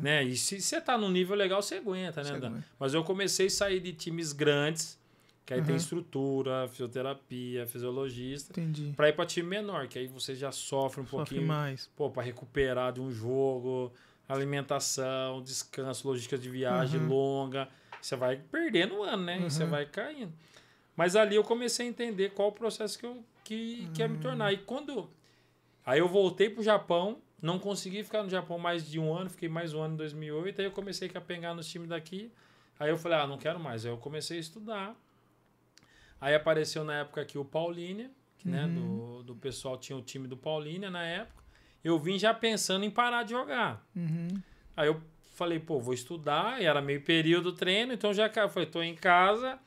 B: Né? E se você tá num nível legal, você aguenta, né, Dan? Mas eu comecei a sair de times grandes que aí uhum. tem estrutura, fisioterapia, fisiologista. Entendi. Pra ir pra time menor, que aí você já sofre um sofre pouquinho. mais. Pô, pra recuperar de um jogo, alimentação, descanso, logística de viagem uhum. longa. Você vai perdendo o ano, né? Uhum. Você vai caindo. Mas ali eu comecei a entender qual o processo que eu que, que me tornar. E quando. Aí eu voltei pro Japão, não consegui ficar no Japão mais de um ano, fiquei mais um ano em 2008. Aí eu comecei a pegar nos times daqui. Aí eu falei, ah, não quero mais. Aí eu comecei a estudar Aí apareceu na época aqui o Paulínia, que, uhum. né, do, uhum. do pessoal tinha o time do Paulínia na época. Eu vim já pensando em parar de jogar. Uhum. Aí eu falei, pô, vou estudar, e era meio período treino, então já foi, falei, tô em casa,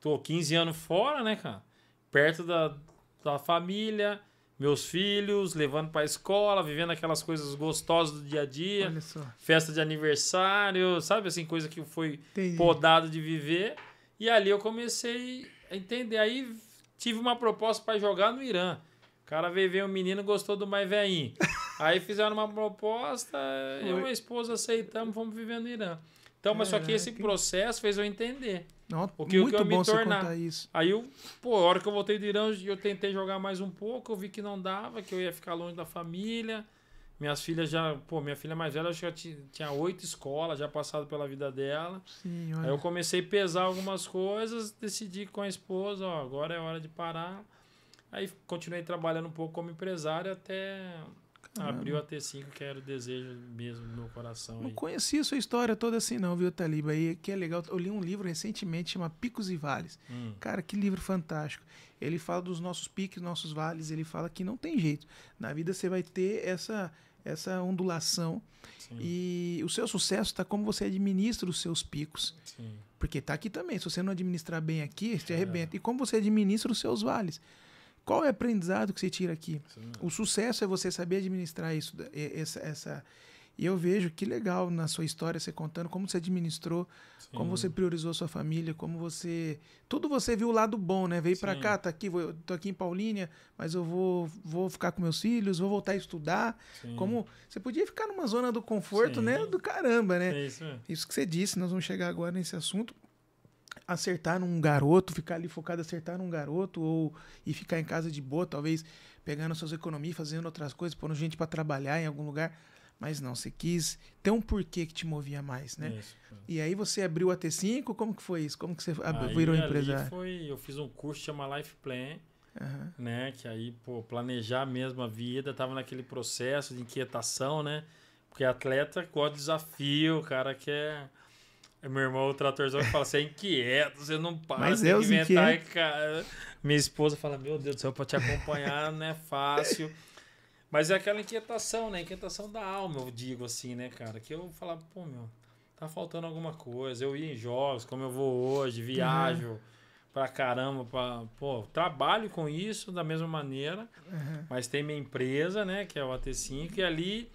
B: tô 15 anos fora, né, cara? Perto da, da família, meus filhos, levando pra escola, vivendo aquelas coisas gostosas do dia a dia. Festa de aniversário, sabe assim, coisa que foi Entendi. podado de viver. E ali eu comecei Entende? Aí tive uma proposta para jogar no Irã. O cara veio ver um menino gostou do mais velhinho. Aí fizeram uma proposta, Foi. eu e a esposa aceitamos, fomos viver no Irã. Então, mas só que é, esse processo fez eu entender. Não, o que, muito que eu bom me tornar. Isso. Aí eu, pô, a hora que eu voltei do Irã, eu tentei jogar mais um pouco, eu vi que não dava, que eu ia ficar longe da família. Minhas filhas já, pô, minha filha mais velha já tinha oito escolas, já passado pela vida dela. Sim, Aí eu comecei a pesar algumas coisas, decidi com a esposa, ó, agora é hora de parar. Aí continuei trabalhando um pouco como empresário até ah, né? Abriu a T5, que era o desejo mesmo do meu coração. Não aí.
A: conheci a sua história toda assim, não, viu, Taliba? Aí, que é legal. Eu li um livro recentemente chamado Picos e Vales. Hum. Cara, que livro fantástico. Ele fala dos nossos picos, nossos vales. Ele fala que não tem jeito. Na vida você vai ter essa, essa ondulação. Sim. E o seu sucesso está como você administra os seus picos. Sim. Porque está aqui também. Se você não administrar bem aqui, você é. arrebenta. E como você administra os seus vales. Qual é o aprendizado que você tira aqui? Sim. O sucesso é você saber administrar isso, essa, essa e eu vejo que legal na sua história você contando como você administrou, Sim. como você priorizou sua família, como você. Tudo você viu o lado bom, né? Veio para cá, tá aqui, vou, tô aqui em Paulínia, mas eu vou, vou ficar com meus filhos, vou voltar a estudar. Sim. Como você podia ficar numa zona do conforto, Sim. né? Do caramba, né? É isso, isso que você disse, nós vamos chegar agora nesse assunto acertar num garoto, ficar ali focado acertar num garoto ou e ficar em casa de boa, talvez pegando suas economias, fazendo outras coisas, pondo gente para trabalhar em algum lugar. Mas não, você quis ter um porquê que te movia mais, né? Isso. É. E aí você abriu a T5, como que foi isso? Como que você aí, virou empresário?
B: Foi, eu fiz um curso que chama Life Plan, uhum. né? Que aí, pô, planejar mesmo a vida, tava naquele processo de inquietação, né? Porque atleta gosta de desafio, o cara quer... É meu irmão, o tratorzão, fala: você é inquieto, você não para, Mas tem inventar. E, cara, minha esposa fala: Meu Deus do céu, para te acompanhar não é fácil. Mas é aquela inquietação, né? Inquietação da alma, eu digo assim, né, cara? Que eu falava: Pô, meu, tá faltando alguma coisa. Eu ia em jogos, como eu vou hoje, é. viajo. Uhum. Pra caramba, pra, pô, trabalho com isso da mesma maneira, uhum. mas tem minha empresa, né, que é o AT5, e ali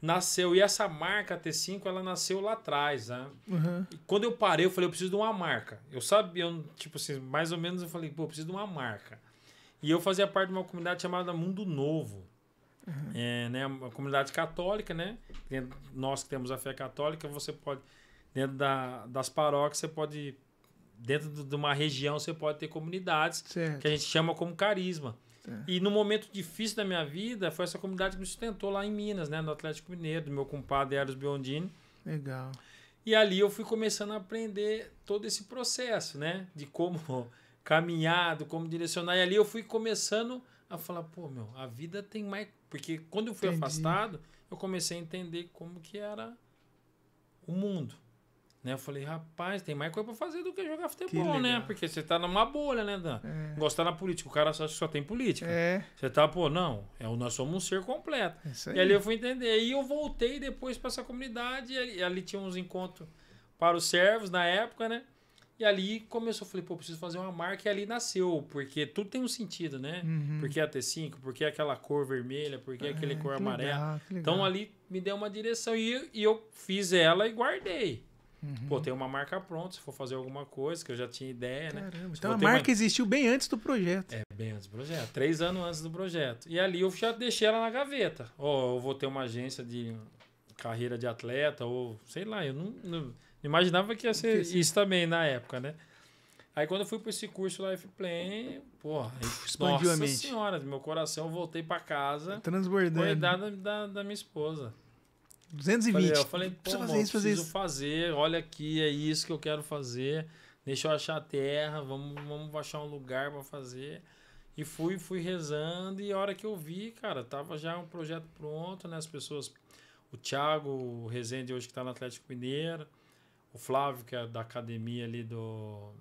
B: nasceu. E essa marca T5, ela nasceu lá atrás, né? Uhum. quando eu parei, eu falei, eu preciso de uma marca. Eu sabia, eu, tipo assim, mais ou menos eu falei, pô, eu preciso de uma marca. E eu fazia parte de uma comunidade chamada Mundo Novo. Uhum. É, né, uma comunidade católica, né? Nós que temos a fé católica, você pode, dentro da, das paróquias, você pode, dentro de uma região, você pode ter comunidades certo. que a gente chama como carisma. E no momento difícil da minha vida, foi essa comunidade que me sustentou lá em Minas, né? No Atlético Mineiro, do meu compadre Eros Biondini. Legal. E ali eu fui começando a aprender todo esse processo, né? De como caminhar, de como direcionar. E ali eu fui começando a falar, pô, meu, a vida tem mais... Porque quando eu fui Entendi. afastado, eu comecei a entender como que era o mundo. Né? Eu falei, rapaz, tem mais coisa pra fazer do que jogar futebol, que né? Porque você tá numa bolha, né, Dan? É. Gostar da política, o cara só, só tem política. É. Você tá, pô, não, é, nós somos um ser completo. Isso aí. E ali eu fui entender. E eu voltei depois pra essa comunidade, e ali, ali tinha uns encontros para os servos na época, né? E ali começou, eu falei, pô, preciso fazer uma marca e ali nasceu, porque tudo tem um sentido, né? Uhum. Porque a T5, porque aquela cor vermelha, porque é, aquele cor amarela. Legal, então, legal. Então ali me deu uma direção e, e eu fiz ela e guardei. Uhum. Pô, tem uma marca pronta, se for fazer alguma coisa, que eu já tinha ideia, né? Caramba, né? Então a marca uma...
A: existiu bem antes do projeto. É,
B: bem antes do projeto. Três anos antes do projeto. E ali eu já deixei ela na gaveta. Ó, eu vou ter uma agência de carreira de atleta, ou sei lá, eu não, não imaginava que ia ser isso também na época, né? Aí quando eu fui para esse curso Life Plan, porra, expandiu nossa a mente. senhora, meu coração, eu voltei para casa. Transbordando. com da, da, da minha esposa.
A: 220. Falei, eu tipo, falei, pô, fazer mano, isso, fazer preciso
B: isso. fazer, olha aqui, é isso que eu quero fazer. Deixa eu achar a terra, vamos, vamos achar um lugar para fazer. E fui, fui rezando, e a hora que eu vi, cara, tava já um projeto pronto, né? As pessoas. O Thiago, o Rezende hoje que tá no Atlético Mineiro, o Flávio, que é da academia ali do.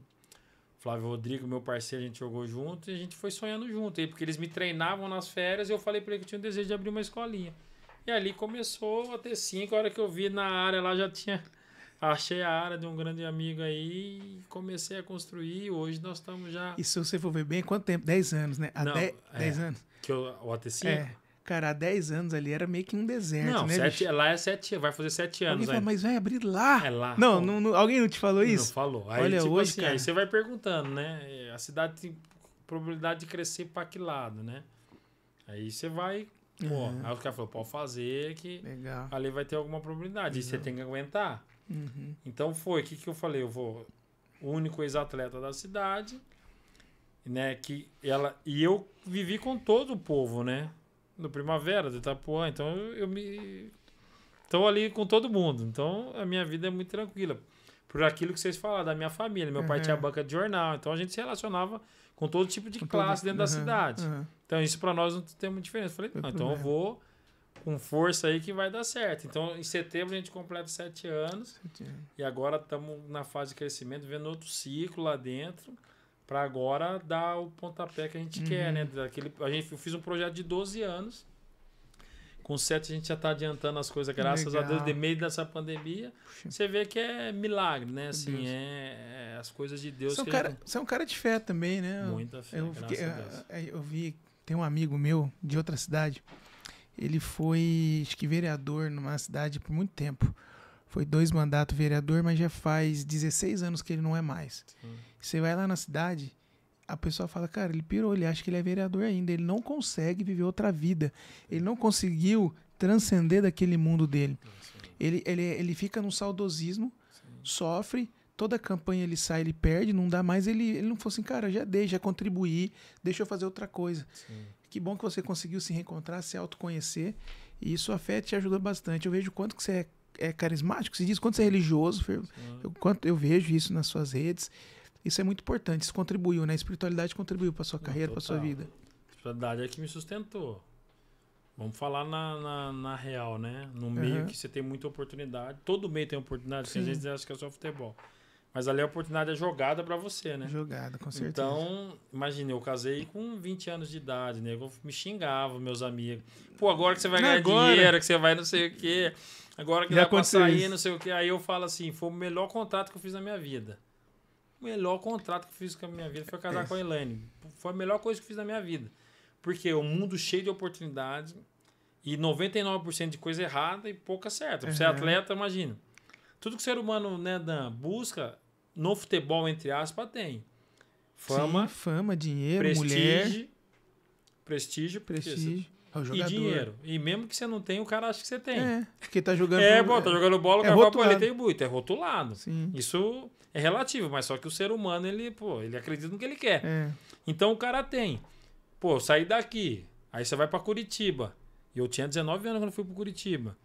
B: Flávio Rodrigo, meu parceiro, a gente jogou junto e a gente foi sonhando junto aí, porque eles me treinavam nas férias e eu falei para ele que eu tinha um desejo de abrir uma escolinha. E ali começou a ter cinco. A hora que eu vi na área lá já tinha. Achei a área de um grande amigo aí comecei a construir. Hoje nós estamos já.
A: E se você for ver bem, quanto tempo? 10 anos, né? Há Não, 10, é, anos.
B: Que eu, o AT5? É.
A: Cara, há 10 anos ali era meio que um deserto, não, né? Sete,
B: lá é 7 vai fazer 7 anos. Alguém fala, mas vai abrir
A: lá. É lá. Não, não, não, alguém não te falou isso? Não falou. Aí, Olha, tipo hoje, assim, cara... aí você
B: vai perguntando, né? A cidade tem probabilidade de crescer para que lado, né? Aí você vai Pô, é. aí o cara falou, pode fazer que Legal. ali vai ter alguma probabilidade. Legal. E você tem que aguentar. Uhum. Então foi, o que, que eu falei? Eu vou. O único ex-atleta da cidade, né? Que ela. E eu vivi com todo o povo, né? No Primavera, do Itapuã. Então eu, eu me. Estou ali com todo mundo. Então a minha vida é muito tranquila. Por aquilo que vocês falaram, da minha família. Meu uhum. pai tinha uhum. banca de jornal. Então a gente se relacionava com todo tipo de com classe todo... Tipo, dentro uhum, da cidade. Uhum. Então isso para nós não tem muita diferença. Eu falei, não, então eu vou com força aí que vai dar certo. Então em setembro a gente completa sete anos, sete anos. e agora estamos na fase de crescimento, vendo outro ciclo lá dentro para agora dar o pontapé que a gente uhum. quer, né? Daquele, a gente, eu fiz um projeto de 12 anos com 7 a gente já está adiantando as coisas, graças Legal. a Deus, de meio dessa pandemia. Puxa. Você vê que é milagre, né? Assim, é, é, as coisas de Deus. Você é um, cara,
A: gente... É um cara de fé também, né? Muita fé, eu, fiquei, é, eu, é, eu vi, tem um amigo meu de outra cidade, ele foi, acho que vereador numa cidade por muito tempo. Foi dois mandatos vereador, mas já faz 16 anos que ele não é mais. Sim. Você vai lá na cidade, a pessoa fala, cara, ele pirou, ele acha que ele é vereador ainda, ele não consegue viver outra vida, ele não conseguiu transcender daquele mundo dele. Ele, ele, ele fica num saudosismo, Sim. sofre, toda a campanha ele sai, ele perde, não dá mais, ele, ele não falou assim, cara, já dei, já contribuí, deixa eu fazer outra coisa. Sim. Que bom que você conseguiu se reencontrar, se autoconhecer, e isso a fé te ajudou bastante. Eu vejo quanto que você é, é carismático, se diz, quanto você é religioso, eu, quanto, eu vejo isso nas suas redes, isso é muito importante, isso contribuiu, né? A espiritualidade contribuiu para sua carreira, para sua vida. A
B: espiritualidade é que me sustentou. Vamos falar na, na, na real, né? No meio uhum. que você tem muita oportunidade. Todo meio tem oportunidade, Sim. às vezes acha que é só futebol. Mas ali a oportunidade é jogada para você, né? Jogada, com certeza. Então, imagine, eu casei com 20 anos de idade, né? Eu me xingava, meus amigos. Pô, agora que você vai ganhar agora... dinheiro, que você vai não sei o quê. Agora que vai passar aí, não sei o quê. Aí eu falo assim, foi o melhor contrato que eu fiz na minha vida melhor contrato que eu fiz com a minha vida foi casar é. com a Elaine. Foi a melhor coisa que eu fiz na minha vida. Porque o mundo cheio de oportunidades e 99% de coisa errada e pouca certa. você uhum. atleta, imagina. Tudo que o ser humano, né, Dan, busca no futebol, entre aspas, tem. Fama.
A: Sim, fama, dinheiro, prestígio, mulher. Prestígio. Prestígio. É e
B: dinheiro. E mesmo que você não tenha, o cara acha que você tem. É,
C: porque tá jogando... É, pô, tá jogando bola, é, o cara fala, tem
B: muito, é rotulado. Sim. Isso é relativo, mas só que o ser humano, ele, pô, ele acredita no que ele quer. É. Então o cara tem. Pô, saí daqui, aí você vai para Curitiba. E eu tinha 19 anos quando fui para Curitiba.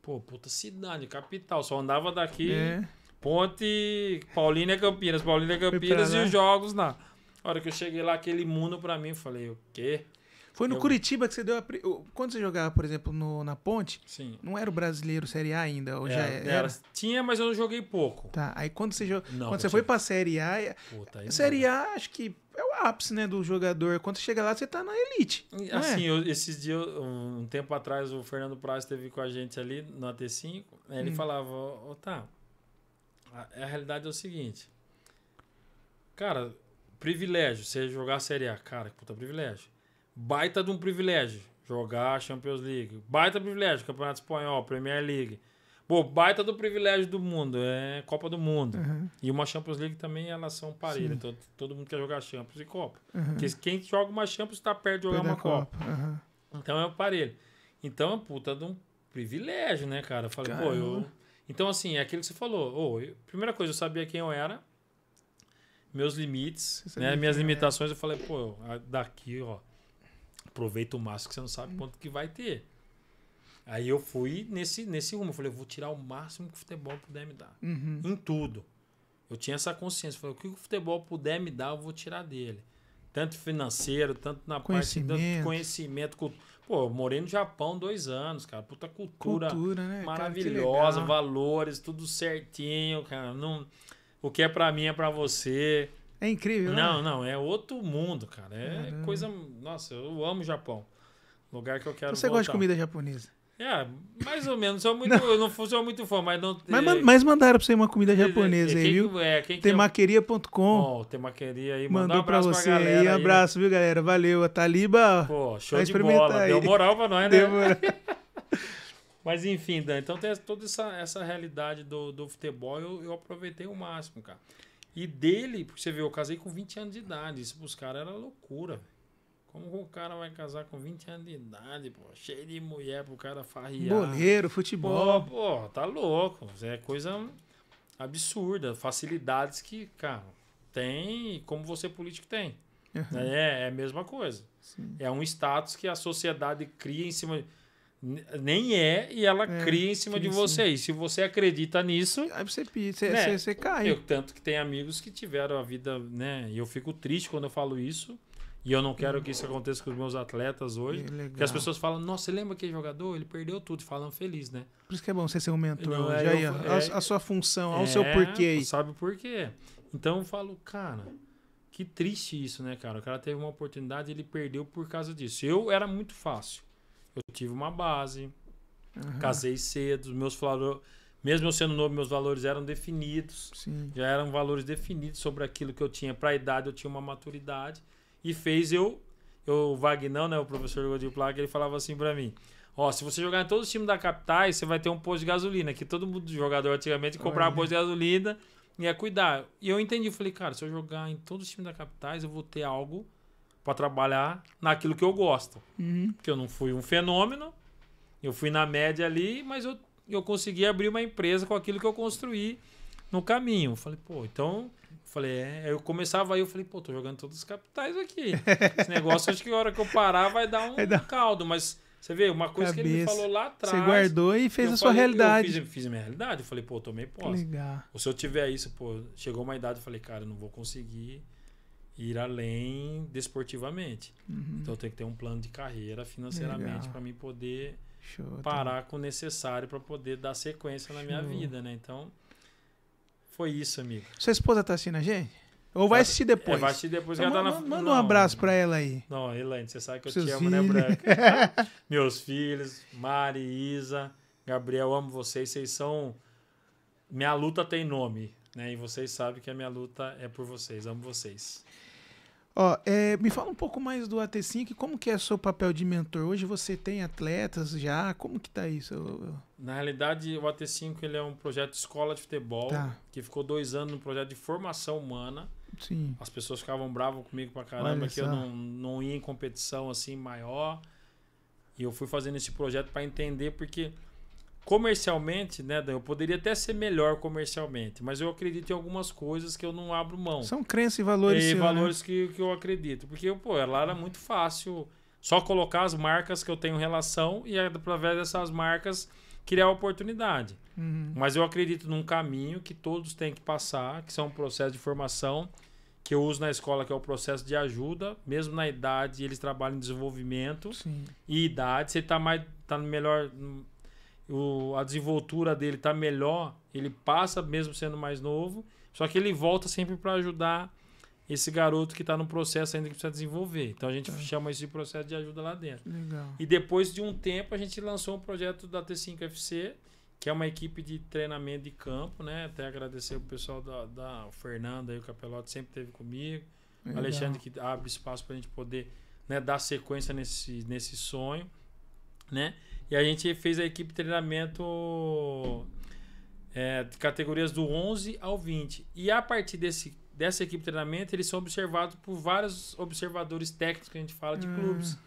B: Pô, puta cidade, capital. Só andava daqui, é. Ponte, Paulina Campinas, Paulina Campinas e os jogos lá. A hora que eu cheguei lá, aquele mundo para mim, eu falei, o quê? Foi no eu... Curitiba que você deu a.
A: Quando você jogava, por exemplo, no, na Ponte, Sim. não era o brasileiro Série A ainda? Ou é, já é, era? era? Tinha, mas eu joguei pouco. Tá, aí quando você, jogou, quando você foi pra Série A. É, puta, série né? A, acho que é o ápice né, do jogador. Quando você chega lá, você tá na elite. É? Assim, é? eu,
B: esses dias, um tempo atrás, o Fernando Praz esteve com a gente ali no at 5 Ele hum. falava: Ô, oh, tá, a, a realidade é o seguinte. Cara, privilégio, você jogar a Série A, cara, que puta privilégio baita de um privilégio jogar a Champions League. Baita privilégio, Campeonato Espanhol, Premier League. Pô, baita do privilégio do mundo, é Copa do Mundo. Uhum. E uma Champions League também, elas é são parelhas. Então, todo mundo quer jogar Champions e Copa. Uhum. Porque quem joga uma Champions está perto de jogar uma Copa. Copa. Uhum. Então é o parelho. Então é puta de um privilégio, né, cara? Eu falei, Caramba. pô, eu. Então, assim, é aquilo que você falou. Oh, eu... Primeira coisa, eu sabia quem eu era, meus limites, né, minhas limitações. É. Eu falei, pô, daqui, ó aproveita o máximo que você não sabe quanto que vai ter. Aí eu fui nesse, nesse rumo. Eu falei, eu vou tirar o máximo que o futebol puder me dar. Uhum. Em tudo. Eu tinha essa consciência. Eu falei, o que o futebol puder me dar, eu vou tirar dele. Tanto financeiro, tanto na parte de conhecimento. Cult... Pô, eu morei no Japão dois anos, cara. Puta cultura, cultura né? maravilhosa, cara, valores, tudo certinho, cara. Não... O que é para mim é para você. É
A: incrível, né? Não,
B: não, é outro mundo, cara. É, coisa. Nossa, eu amo o Japão. Lugar que eu quero Você voltar. gosta de comida japonesa? É, mais ou menos. Sou muito, não. Eu não sou muito fã, mas não. Mas, é, mas
A: mandaram pra você uma comida é, é, japonesa é, é, é aí, viu? É, temaqueria.com. Ó,
B: oh, temaqueria aí. Mandou um pra você pra aí. Né? Abraço,
A: aí, viu, galera? Valeu. A Taliba. Pô, show de bola. Aí. Deu moral pra nós, Deu né?
B: mas enfim, Dan, então tem toda essa, essa realidade do, do futebol. Eu, eu aproveitei o máximo, cara. E dele, porque você vê, eu casei com 20 anos de idade. Isso pros caras era loucura, Como o cara vai casar com 20 anos de idade, pô? Cheio de mulher pro cara farriar.
A: Boleiro, futebol. Pô,
B: pô, tá louco. É coisa absurda. Facilidades que, cara, tem como você político tem. Uhum. É, é a mesma coisa. Sim. É um status que a sociedade cria em cima... De... Nem é, e ela é, cria em cima de você. E se você acredita nisso. Aí
A: você, você, né? você, você cai. Eu,
B: tanto que tem amigos que tiveram a vida, né? E eu fico triste quando eu falo isso. E eu não quero que isso aconteça com os meus atletas hoje. Que, as pessoas falam, nossa, você lembra aquele jogador? Ele perdeu tudo, falando feliz, né?
A: Por isso que é bom você ser um mentor não, hoje. É, aí, é, a, a, sua função, ao é, seu porquê.
B: Sabe o porquê. Então eu falo, cara, que triste isso, né, cara? O cara teve uma oportunidade ele perdeu por causa disso. Eu era muito fácil eu tive uma base, uhum. casei cedo, meus valores, mesmo eu sendo novo, meus valores eram definidos, Sim. já eram valores definidos sobre aquilo que eu tinha para a idade, eu tinha uma maturidade e fez eu, eu o Vagnão, né, o professor Godinho placa, ele falava assim para mim. Ó, se você jogar em todos os times da capital, você vai ter um posto de gasolina, que todo mundo jogador antigamente comprava posto de gasolina e ia cuidar. E eu entendi, falei, cara, se eu jogar em todos os times da capital, eu vou ter algo para trabalhar naquilo que eu gosto. Uhum. Porque eu não fui um fenômeno, eu fui na média ali, mas eu, eu consegui abrir uma empresa com aquilo que eu construí no caminho. falei, pô, então. Eu falei, é. Eu começava aí, eu falei, pô, tô jogando todos os capitais aqui. Esse negócio, acho que a hora que eu parar vai dar um, vai dar... um caldo, mas. Você vê, uma coisa Cabeça. que ele me falou lá atrás. Você guardou e fez a sua falei, realidade. Eu fiz, fiz minha realidade. Eu falei, pô, eu tomei posse. Legal. Ou se eu tiver isso, pô, chegou uma idade, eu falei, cara, eu não vou conseguir ir além desportivamente. Uhum. Então eu tenho que ter um plano de carreira financeiramente para mim poder Show, parar tá. com o necessário para poder dar sequência na minha vida, né? Então foi isso, amigo.
A: Sua esposa tá assistindo a gente? Ou vai assistir depois? É, vai assistir depois. Tá então, manda, tá na... manda um abraço pra ela aí. Não, Elaine, você sabe que Seus eu te amo, né, filhos. né, Branca?
B: Meus filhos, Mari, Isa, Gabriel, amo vocês. Vocês são. Minha luta tem nome, né? E vocês sabem que a minha luta é por vocês. Amo vocês.
A: Ó, é, me fala um pouco mais do AT5, como que é o seu papel de mentor? Hoje você tem atletas já, como que tá isso?
B: Na realidade, o AT5 ele é um projeto de escola de futebol, tá. que ficou dois anos no projeto de formação humana. Sim. As pessoas ficavam bravas comigo pra caramba, que eu não, não ia em competição assim maior. E eu fui fazendo esse projeto para entender, porque comercialmente, né, eu poderia até ser melhor comercialmente, mas eu acredito em algumas coisas que eu não abro mão. São crenças e valores. E seu, né? valores né? que, que eu acredito. Porque, pô, lá era muito fácil só colocar as marcas que eu tenho relação e através dessas marcas criar oportunidade. Uhum. Mas eu acredito num caminho que todos têm que passar, que são um processo de formação que eu uso na escola, que é o processo de ajuda, mesmo na idade, eles trabalham em desenvolvimento Sim. e idade, você está mais tá melhor o, a desenvoltura dele tá melhor, ele passa mesmo sendo mais novo, só que ele volta sempre para ajudar esse garoto que está no processo ainda que precisa desenvolver. Então a gente tá. chama isso de processo de ajuda lá dentro. Legal. E depois de um tempo a gente lançou um projeto da T5FC, que é uma equipe de treinamento de campo, né? Até agradecer o pessoal da, da o e o Capelote sempre teve comigo. Legal. O Alexandre que abre espaço para a gente poder né, dar sequência nesse, nesse sonho, né? E a gente fez a equipe de treinamento é, de categorias do 11 ao 20. E a partir desse, dessa equipe de treinamento, eles são observados por vários observadores técnicos que a gente fala de hum. clubes.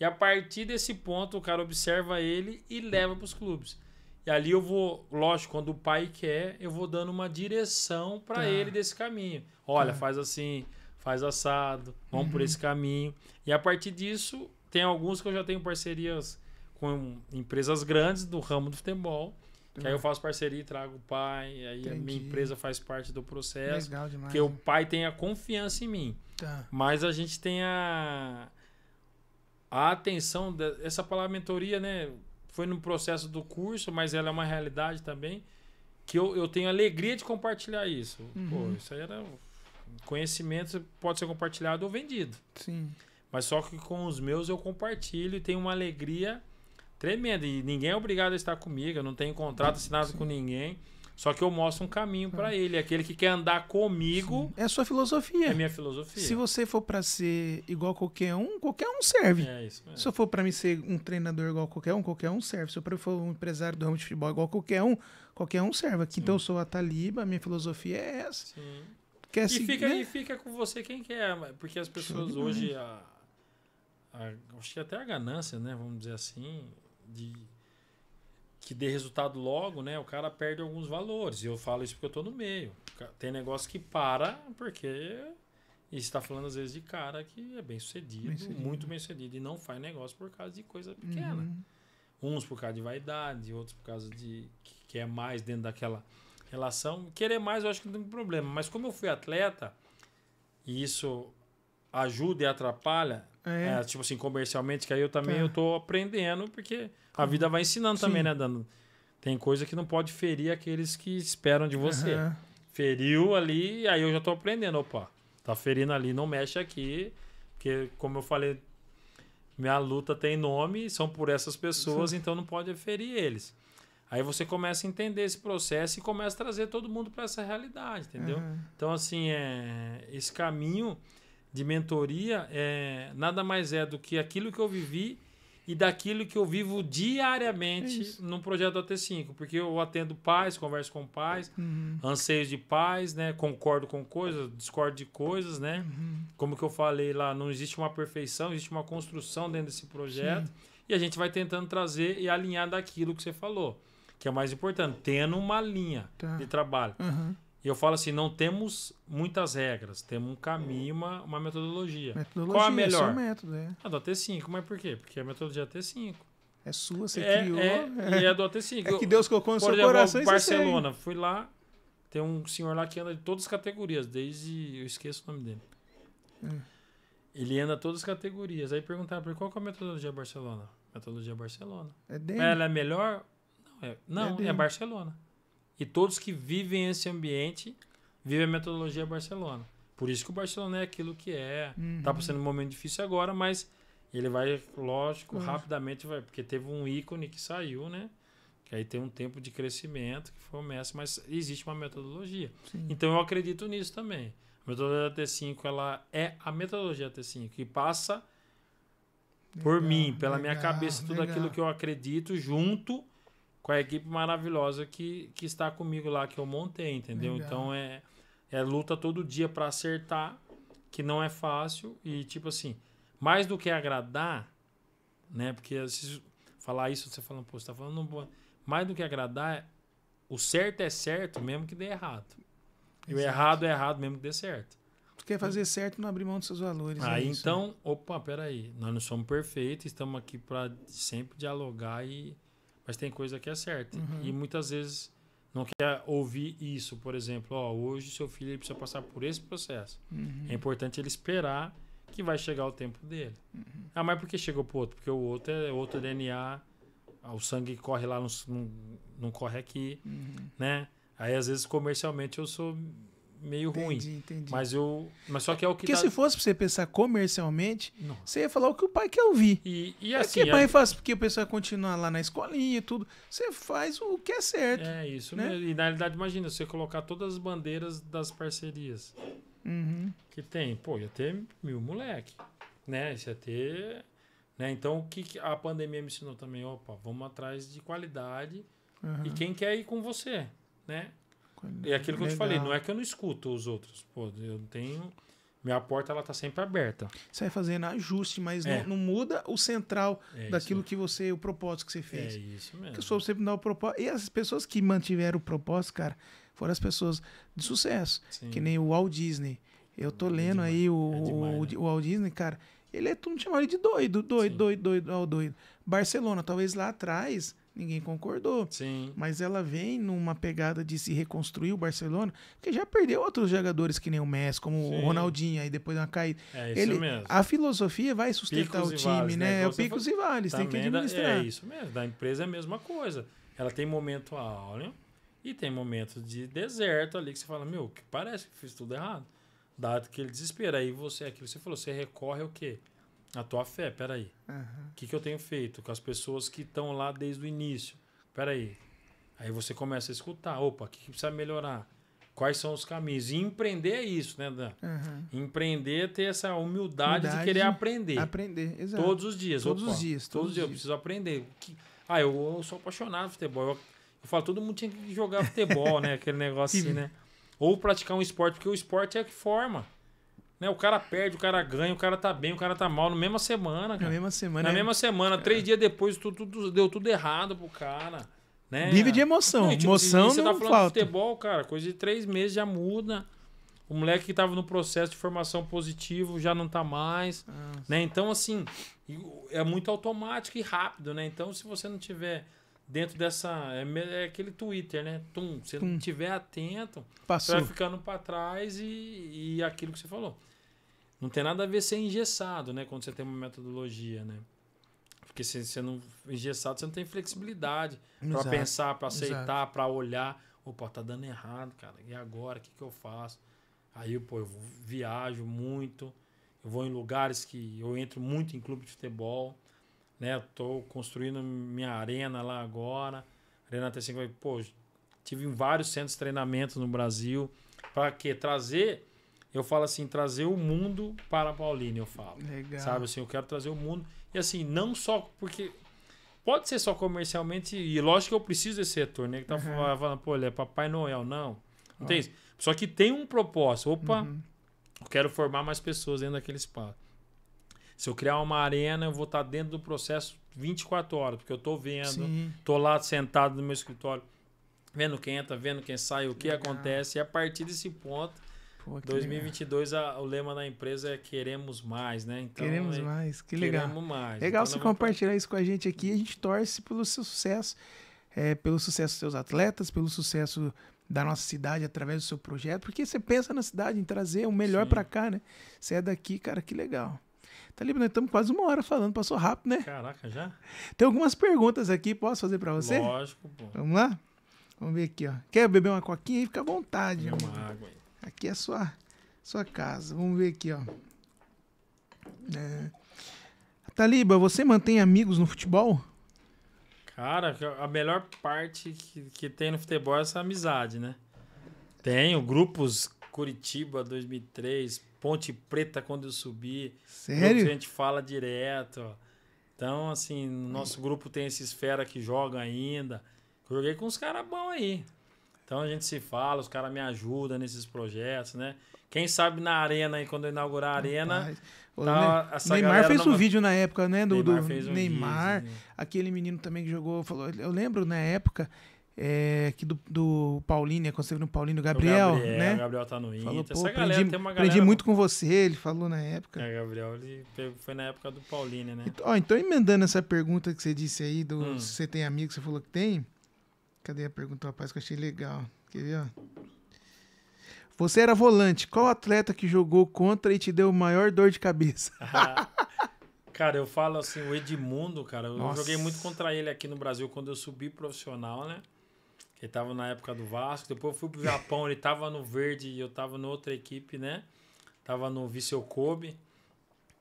B: E a partir desse ponto, o cara observa ele e leva para os clubes. E ali eu vou, lógico, quando o pai quer, eu vou dando uma direção para tá. ele desse caminho. Olha, tá. faz assim, faz assado, vamos uhum. por esse caminho. E a partir disso, tem alguns que eu já tenho parcerias com empresas grandes do ramo do futebol. Que aí eu tá. faço parceria e trago o pai, aí Entendi. a minha empresa faz parte do processo. Legal demais. Porque o pai tem a confiança em mim. Tá. Mas a gente tem a, a atenção. Da, essa palavra mentoria, né? Foi no processo do curso, mas ela é uma realidade também. Que eu, eu tenho alegria de compartilhar isso. Uhum. Pô, isso aí era. Conhecimento pode ser compartilhado ou vendido. Sim. Mas só que com os meus eu compartilho e tenho uma alegria tremenda. E ninguém é obrigado a estar comigo, eu não tenho contrato assinado Sim. com ninguém. Só que eu mostro um caminho para é. ele. Aquele que quer andar comigo. Sim.
A: É a sua filosofia. É minha filosofia. Se você for para ser igual a qualquer um, qualquer um serve. É isso mesmo. Se eu for para mim ser um treinador igual a qualquer um, qualquer um serve. Se eu for um empresário do ramo de futebol igual a qualquer um, qualquer um serve. Aqui, então eu sou a Taliba, minha filosofia é essa. Sim. Quer e, se, fica, né? e
B: fica com você quem quer, porque as pessoas hoje. A, a, acho que até a ganância, né? Vamos dizer assim de que dê resultado logo, né? O cara perde alguns valores. E eu falo isso porque eu tô no meio. Tem negócio que para, porque está falando às vezes de cara que é bem sucedido, bem sucedido, muito né? bem sucedido, e não faz negócio por causa de coisa pequena. Uhum. Uns por causa de vaidade, outros por causa de que quer mais dentro daquela relação. Querer mais eu acho que não tem problema, mas como eu fui atleta, e isso ajuda e atrapalha, é. é. tipo assim, comercialmente, que aí eu também tá. eu tô aprendendo, porque a vida vai ensinando Sim. também, né, Dando Tem coisa que não pode ferir aqueles que esperam de você. Uhum. Feriu ali, aí eu já tô aprendendo, opa, tá ferindo ali, não mexe aqui, porque como eu falei, minha luta tem nome, são por essas pessoas, Sim. então não pode ferir eles. Aí você começa a entender esse processo e começa a trazer todo mundo para essa realidade, entendeu? Uhum. Então, assim, é, esse caminho de mentoria é, nada mais é do que aquilo que eu vivi e daquilo que eu vivo diariamente é no projeto AT5, porque eu atendo pais, converso com pais, uhum. anseios de pais, né? Concordo com coisas, discordo de coisas, né? Uhum. Como que eu falei lá, não existe uma perfeição, existe uma construção dentro desse projeto Sim. e a gente vai tentando trazer e alinhar daquilo que você falou, que é mais importante, tendo uma linha tá. de trabalho. Uhum. E eu falo assim, não temos muitas regras, temos um caminho, uma, uma metodologia. metodologia. Qual a é melhor? É método, é. A do T5, mas por quê? Porque a metodologia é T5. É
A: sua, você é, criou. É, é. E é do T5. É que Deus colocou no por seu exemplo, coração. Barcelona,
B: fui lá, tem um senhor lá que anda de todas as categorias, desde. Eu esqueço o nome dele. Hum. Ele anda todas as categorias. Aí perguntaram para ele qual é a metodologia Barcelona. Metodologia Barcelona. É dele. Ela é melhor? Não, é, não, é, é Barcelona. E todos que vivem esse ambiente vivem a metodologia Barcelona. Por isso que o Barcelona é aquilo que é. Uhum. Tá passando um momento difícil agora, mas ele vai, lógico, uhum. rapidamente vai, porque teve um ícone que saiu, né? Que aí tem um tempo de crescimento que foi o Messi, mas existe uma metodologia. Sim. Então eu acredito nisso também. A metodologia T5, ela é a metodologia T5 que passa legal, por mim, pela legal, minha cabeça, tudo legal. aquilo que eu acredito junto com a equipe maravilhosa que, que está comigo lá, que eu montei, entendeu? Legal. Então é, é luta todo dia para acertar, que não é fácil. E, tipo assim, mais do que agradar, né? Porque se falar isso, você fala, pô, você tá falando boa. Mais do que agradar, o certo é certo, mesmo que dê errado. Exato. E o errado é errado, mesmo que dê certo. Tu quer fazer
A: certo, não abrir mão dos seus valores. Né, Aí é então,
B: opa, peraí. Nós não somos perfeitos, estamos aqui para sempre dialogar e mas tem coisa que é certa. Uhum. E muitas vezes não quer ouvir isso, por exemplo, ó, hoje seu filho precisa passar por esse processo. Uhum. É importante ele esperar que vai chegar o tempo dele. Uhum. Ah, mas por que chegou pro outro? Porque o outro é outro DNA, ah, o sangue corre lá, não, não, não corre aqui, uhum. né? Aí às vezes comercialmente eu sou meio entendi, ruim. Entendi. Mas eu. Mas só é, que é o que. Porque dá... se
A: fosse pra você pensar comercialmente, não. você ia falar o que o pai quer ouvir. E, e é assim. É que o pai faz porque o pessoal continua lá na escolinha e tudo. Você faz o que é certo. É isso né? mesmo.
B: E na realidade, imagina, você colocar todas as bandeiras das parcerias
A: uhum. que tem. Pô, ia ter mil
B: moleque. Né? Isso ia ter. Né? Então, o que a pandemia me ensinou também? Opa, vamos atrás de qualidade. Uhum. E quem quer ir com você, né? É, é aquilo que Legal. eu te falei, não é que eu não escuto os outros. Pô, eu tenho. Minha porta ela tá sempre aberta.
A: Você vai fazendo ajuste, mas é. não, não, muda o central é daquilo que você, o propósito que você fez. É isso mesmo. Porque eu sempre dar o propósito. E as pessoas que mantiveram o propósito, cara, foram as pessoas de sucesso. Sim. Que nem o Walt Disney. Eu tô é lendo demais. aí o, é demais, né? o, Walt Disney, cara. Ele é tudo chamado de doido, doido, Sim. doido, doido, doido, doido. Barcelona, talvez lá atrás, ninguém concordou. Sim. Mas ela vem numa pegada de se reconstruir o Barcelona, porque já perdeu outros jogadores que nem o Messi, como Sim. o Ronaldinho, aí depois uma caída. É isso Ele, mesmo. A filosofia vai sustentar picos o time, vales, né? né? É o picos e vales, tem que administrar. É isso
B: mesmo, da empresa é a mesma coisa. Ela tem momento áureo e tem momento de deserto ali que você fala, meu, que parece que fiz tudo errado. Dado aquele desespero. Aí você, aquilo você falou, você recorre ao quê? A tua fé, peraí. O uhum. que, que eu tenho feito com as pessoas que estão lá desde o início? Peraí. Aí você começa a escutar. Opa, o que, que precisa melhorar? Quais são os caminhos? E empreender é isso, né, Dan? Uhum. Empreender é ter essa humildade, humildade, de querer aprender. Aprender, exato. Todos os dias. Todos Opa, os dias. Todos, os dias. Eu preciso aprender. Que... Ah, eu, eu, sou apaixonado por futebol. Eu, eu falo, todo mundo tinha que jogar futebol, né? Aquele negócio assim, né? Ou praticar um esporte, porque o esporte é que forma. Né? O cara perde, o cara ganha, o cara tá bem, o cara tá mal na mesma semana, cara. Na mesma semana. Na é... mesma semana, é. três dias depois, tudo, tudo, deu tudo errado pro cara. Né? Vive de emoção. Tá não, tipo, emoção você não tá falando falta. de futebol, cara, coisa de três meses já muda. O moleque que tava no processo de formação positivo já não tá mais. Ah, né? Então, assim, é muito automático e rápido, né? Então, se você não tiver dentro dessa. É, é aquele Twitter, né? Tum, se não tiver atento, Passou. você vai ficando para trás e, e aquilo que você falou. Não tem nada a ver ser engessado, né? Quando você tem uma metodologia, né? Porque se você não engessado, você não tem flexibilidade para pensar, para aceitar, para olhar. Opa, tá dando errado, cara. E agora? O que, que eu faço? Aí, pô, eu viajo muito. Eu vou em lugares que eu entro muito em clube de futebol, né? Eu tô construindo minha arena lá agora. Arena T5, pô, tive em vários centros de treinamento no Brasil para que trazer eu falo assim, trazer o mundo para a Paulina, eu falo. Legal. Sabe assim, eu quero trazer o mundo. E assim, não só porque. Pode ser só comercialmente, e lógico que eu preciso desse setor, né? Que tá uhum. falando, pô, ele é Papai Noel, não. Não tem ah. isso. Só que tem um propósito. Opa, uhum. eu quero formar mais pessoas dentro daquele espaço. Se eu criar uma arena, eu vou estar dentro do processo 24 horas, porque eu estou vendo, Sim. tô lá sentado no meu escritório, vendo quem entra, vendo quem sai, o que Legal. acontece. E a partir desse ponto, Pô, 2022 a, o lema da empresa é queremos mais, né? Então, queremos é, mais, que legal. Queremos mais. Legal então, você
A: compartilhar isso com a gente aqui. A gente torce pelo seu sucesso, é, pelo sucesso dos seus atletas, pelo sucesso da nossa cidade através do seu projeto, porque você pensa na cidade em trazer o melhor para cá, né? Você é daqui, cara, que legal. Tá ali, nós estamos quase uma hora falando, passou rápido, né? Caraca, já? Tem algumas perguntas aqui, posso fazer para você? Lógico, pô. Vamos lá? Vamos ver aqui, ó. Quer beber uma coquinha aí? Fica à vontade. Uma água aí. Aqui é a sua, sua casa. Vamos ver aqui, ó. É... Taliba, você mantém amigos no futebol?
B: Cara, a melhor parte que, que tem no futebol é essa amizade, né? Tenho grupos Curitiba 2003, Ponte Preta quando eu subi. Sério? A gente fala direto. Então, assim, nosso grupo tem esses fera que jogam ainda. Joguei com uns caras bons aí. Então a gente se fala, os caras me ajudam nesses projetos, né? Quem sabe na arena aí, quando eu inaugurar a arena.
A: O tá, essa Neymar fez não... um vídeo na época, né? Do Neymar. Do um Neymar vídeo, aquele menino também que jogou, falou. Eu lembro na época. É, que do, do Paulinho, quando você no Paulinho, o Gabriel, o Gabriel, né? O Gabriel tá no Inter. Falou, Essa galera, aprendi, galera... aprendi, muito com você, ele falou na época. É, Gabriel,
B: ele foi na época do Paulinho, né? Então,
A: ó, então emendando essa pergunta que você disse aí, do hum. se você tem amigo, você falou que tem, Cadê a pergunta, rapaz, que eu achei legal. Quer ver, ó? Você era volante. Qual atleta que jogou contra e te deu maior dor de cabeça?
B: cara, eu falo assim, o Edmundo, cara, eu Nossa. joguei muito contra ele aqui no Brasil quando eu subi profissional, né? Ele tava na época do Vasco, depois eu fui pro Japão, ele tava no verde e eu tava na outra equipe, né? Tava no Viseu Kobe.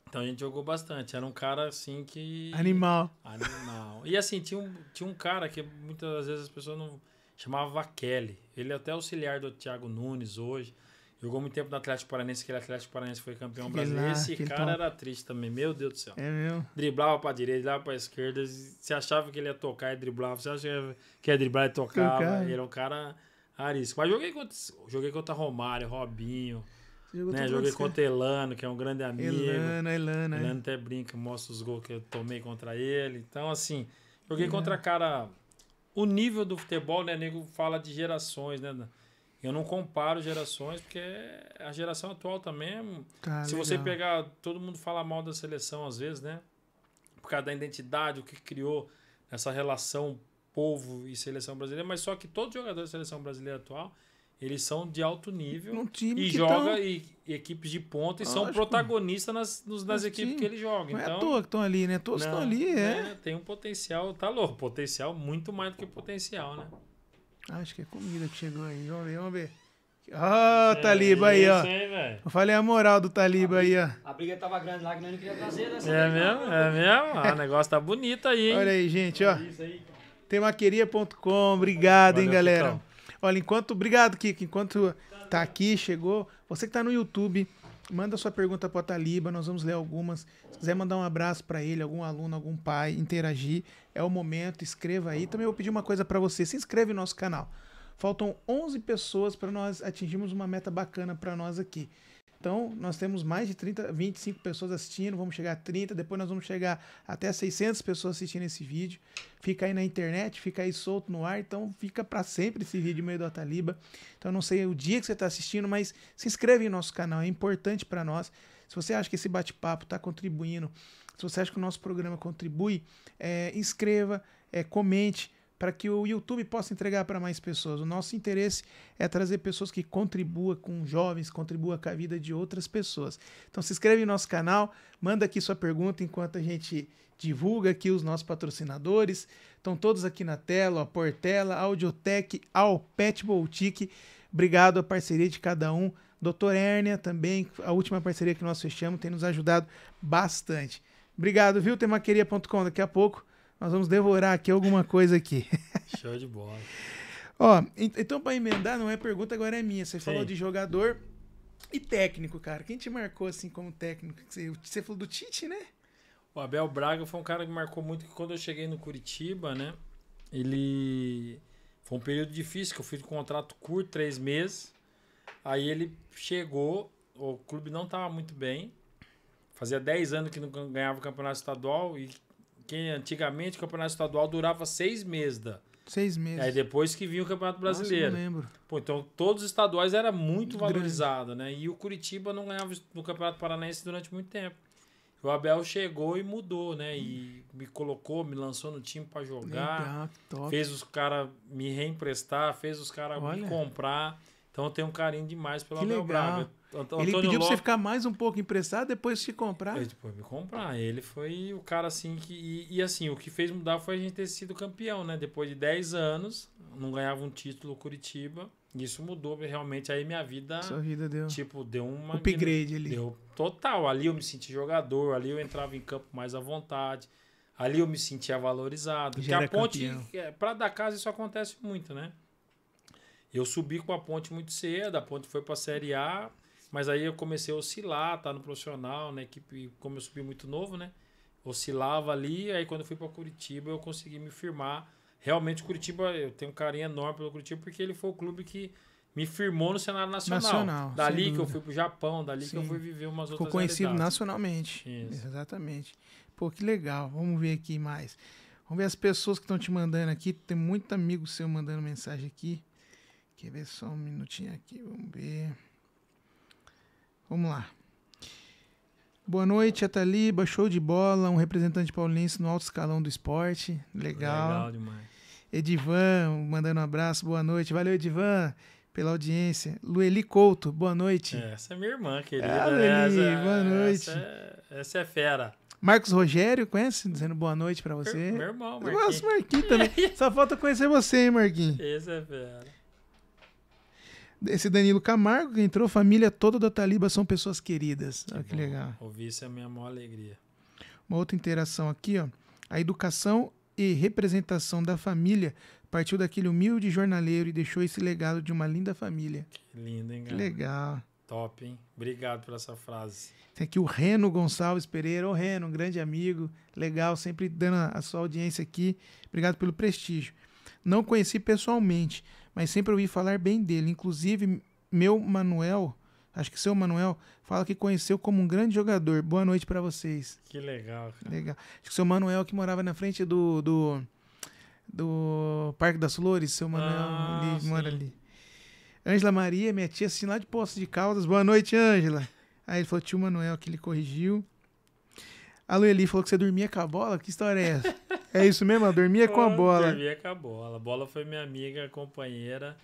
B: Então a gente jogou bastante. Era um cara assim que. Animal. Animal. E assim, tinha um, tinha um cara que muitas vezes as pessoas não. Chamava Kelly. Ele é até auxiliar do Thiago Nunes hoje. Jogou muito tempo no Atlético Paranense, que é Atlético Paranense foi campeão que brasileiro. Lá, Esse cara era triste também, meu Deus do céu. É mesmo? Driblava pra direita, driblava pra esquerda. Você achava que ele ia tocar e driblava. Você achava que ia driblar e tocava. Ele era um cara arisco. Mas joguei contra, joguei contra Romário, Robinho. Né? Joguei contra Elano, que é um grande amigo. Elano, Elano. É. Elano é. até brinca, mostra os gols que eu tomei contra ele. Então, assim, joguei Elano. É. contra cara. O nível do futebol, né, nego, fala de gerações, né? Eu não comparo gerações, porque a geração atual também. É tá, se legal. você pegar. Todo mundo fala mal da seleção às vezes, né? Por causa da identidade, o que criou essa relação povo e seleção brasileira, mas só que todo jogador da seleção brasileira atual eles são de alto nível um time e joga tão... e, e equipes de ponta e ah, Lógico. são protagonistas nas, nas equipes que ele joga. Não então, é à então- toa que
A: estão ali, né? Todos estão ali, é.
B: é. Tem um potencial, tá louco, potencial muito mais do que potencial, né?
A: Ah, acho que é comida que chegou aí. Vamos ver, vamos ver.
B: oh, é, Taliba aí, ó. Aí,
A: eu falei a moral do Taliba aí, ó.
B: A briga tava grande lá que nós não queria trazer, né? É mesmo, lá, é mesmo. Ah, o
A: negócio tá bonito aí, hein? Olha aí, gente, ó. Tem é Temaqueria.com, obrigado, Valeu, hein, galera. Ficão. Olha, enquanto. Obrigado, Kiko. Enquanto tá aqui, chegou. Você que tá no YouTube, manda sua pergunta para Taliba, nós vamos ler algumas. Se quiser mandar um abraço para ele, algum aluno, algum pai, interagir, é o momento, escreva aí. Também vou pedir uma coisa para você, se inscreve no nosso canal. Faltam 11 pessoas para nós atingirmos uma meta bacana para nós aqui. Então, nós temos mais de 30, 25 pessoas assistindo, vamos chegar a 30, depois nós vamos chegar até 600 pessoas assistindo esse vídeo. Fica aí na internet, fica aí solto no ar, então fica para sempre esse vídeo meio do Ataliba. Então, não sei o dia que você está assistindo, mas se inscreve em nosso canal, é importante para nós. Se você acha que esse bate-papo está contribuindo, se você acha que o nosso programa contribui, é, inscreva, é, comente, para que o YouTube possa entregar para mais pessoas. O nosso interesse é trazer pessoas que contribuam com jovens, contribuam com a vida de outras pessoas. Então se inscreve no nosso canal, manda aqui sua pergunta enquanto a gente divulga aqui os nossos patrocinadores. Estão todos aqui na tela, a Portela, Audiotech, Pet Boutique. Obrigado a parceria de cada um. Doutor Hérnia também, a última parceria que nós fechamos, tem nos ajudado bastante. Obrigado, viu, temaqueria.com. Daqui a pouco nós vamos devorar aqui alguma coisa aqui. Show de bola. Ó, então para emendar, não é pergunta, agora é minha. Você Sim. falou de jogador e técnico, cara. Quem te marcou assim como técnico? Você, falou do Tite, né?
B: O Abel Braga foi um cara que marcou muito que quando eu cheguei no Curitiba, né? Ele foi um período difícil, que eu fiz um contrato curto, três meses. Aí ele chegou, o clube não estava muito bem. Fazia 10 anos que não ganhava o campeonato estadual e porque antigamente o campeonato estadual durava seis meses. Da...
A: Seis meses. Aí
B: depois que vinha o Campeonato Brasileiro. Nossa, não lembro. Pô, então todos os estaduais era muito, muito valorizado, grande. né? E o Curitiba não ganhava no Campeonato Paranaense durante muito tempo. O Abel chegou e mudou, né? E me colocou, me lançou no time para jogar. Legal, fez os caras me reemprestar, fez os caras me comprar. Então eu tenho um carinho demais pelo que Abel legal. Braga. Antônio ele pediu Lopes... pra você
A: ficar mais um pouco emprestado, depois se comprar. Ele, depois me comprar.
B: Ele foi o cara assim que. E, e, assim, o que fez mudar foi a gente ter sido campeão, né? Depois de 10 anos, não ganhava um título Curitiba. Isso mudou realmente. Aí minha vida. Sua vida deu. Tipo, deu uma. Upgrade ali. Deu total. Ali eu me senti jogador, ali eu entrava em campo mais à vontade. Ali eu me sentia valorizado. Porque a ponte, para é, pra dar casa, isso acontece muito, né? Eu subi com a ponte muito cedo, a ponte foi pra Série A, mas aí eu comecei a oscilar, tá no profissional, na equipe, como eu subi muito novo, né? Oscilava ali, aí quando eu fui para Curitiba eu consegui me firmar. Realmente Curitiba, eu tenho um carinho enorme pelo Curitiba porque ele foi o clube que me firmou no cenário nacional. nacional dali que eu fui pro Japão, dali Sim. que eu fui viver umas Ficou outras conhecido realidades.
A: nacionalmente. Isso. Exatamente. Pô, que legal. Vamos ver aqui mais. Vamos ver as pessoas que estão te mandando aqui. Tem muito amigo seu mandando mensagem aqui. Quer ver só um minutinho aqui? Vamos ver. Vamos lá. Boa noite, Ataliba. Show de bola. Um representante paulinense no alto escalão do esporte. Legal. Legal demais. Edivan, mandando um abraço. Boa noite. Valeu, Edivan, pela audiência. Lueli Couto, boa noite. É, essa é minha irmã, querida. Ah, Lueli, é- boa noite. Essa,
B: é- essa é fera.
A: Marcos Rogério, conhece? Dizendo boa noite para você. Meu irmão, Marquinhos. Nossa, Marquinhos também. Só falta conhecer você, hein, Marquinhos?
B: Esse é fera.
A: Esse Danilo Camargo que entrou, família toda da Taliba são pessoas queridas. Que Olha
B: que bom. legal. Ouvir isso é a minha
A: maior alegria. Uma outra interação aqui, ó. A educação e representação da família partiu daquele humilde jornaleiro e deixou esse legado de uma linda família.
B: Que lindo, hein, cara? Que legal. Top, hein? Obrigado por essa frase.
A: Tem aqui o Reno Gonçalves Pereira. Ô, Reno, um grande amigo. Legal, sempre dando a sua audiência aqui. Obrigado pelo prestígio. Não conheci pessoalmente, mas sempre ouvi falar bem dele. Inclusive, meu Manuel, acho que seu Manuel, fala que conheceu como um grande jogador. Boa noite para vocês. Que legal, cara. Legal. Acho que seu Manuel que morava na frente do. do, do Parque das Flores, seu Manuel ah, ali, mora ali. Ângela Maria, minha tia, assim lá de Poço de Caldas. Boa noite, Ângela. Aí ele falou, tio Manuel, que ele corrigiu. A Lueli falou que você dormia com a bola? Que história é essa? É isso mesmo? dormia com a bola. dormia
B: com a bola. A bola foi minha amiga, companheira.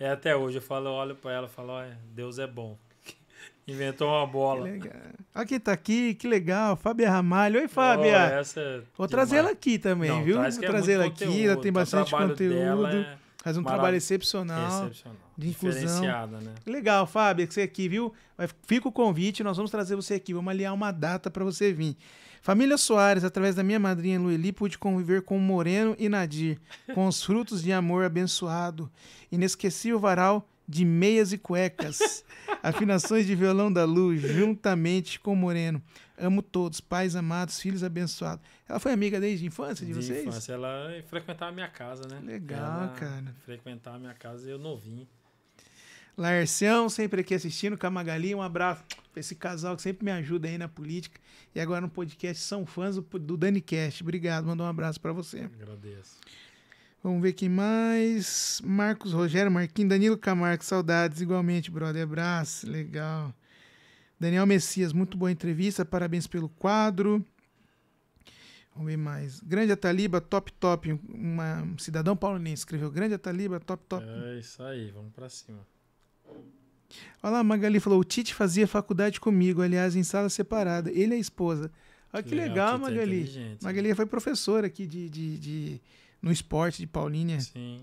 B: É até hoje. Eu falo, eu olho pra ela e falo, olha, Deus é bom. Inventou uma bola. Que
A: Olha quem tá aqui, que legal. Fábia Ramalho. Oi, Fábia. Oh, é Vou trazer ela aqui também, Não, viu? Vou é trazer é ela aqui, ela tem bastante conteúdo. É faz um trabalho excepcional. Excepcional. De infusão. Né? Legal, Fábio, que você é aqui, viu? Fica o convite, nós vamos trazer você aqui, vamos aliar uma data para você vir. Família Soares, através da minha madrinha Lueli, pude conviver com Moreno e Nadir, com os frutos de amor abençoado. Inesquecível varal de meias e cuecas, afinações de violão da luz, juntamente com Moreno. Amo todos, pais amados, filhos abençoados. Ela foi amiga desde a infância de, de vocês? infância,
B: ela frequentava a minha casa, né? Legal, ela cara. Frequentava a minha casa, eu novinho.
A: Larcião, sempre aqui assistindo, Camagali, um abraço pra esse casal que sempre me ajuda aí na política. E agora no podcast são fãs do, Dani Cast. Obrigado, mandou um abraço para você. Agradeço. Vamos ver quem mais. Marcos Rogério, Marquinhos, Danilo Camargo, saudades igualmente, brother. Abraço, legal. Daniel Messias, muito boa entrevista, parabéns pelo quadro. Vamos ver mais. Grande Ataliba, top, top. Uma, um cidadão paulinense escreveu: Grande Ataliba, top, top. É
B: isso aí, vamos para cima.
A: Olha lá, Magali falou: o Tite fazia faculdade comigo, aliás, em sala separada. Ele é a esposa. Olha que, que legal, legal é Magali. É Magali foi professora aqui de, de, de, no esporte de Paulínia. Sim.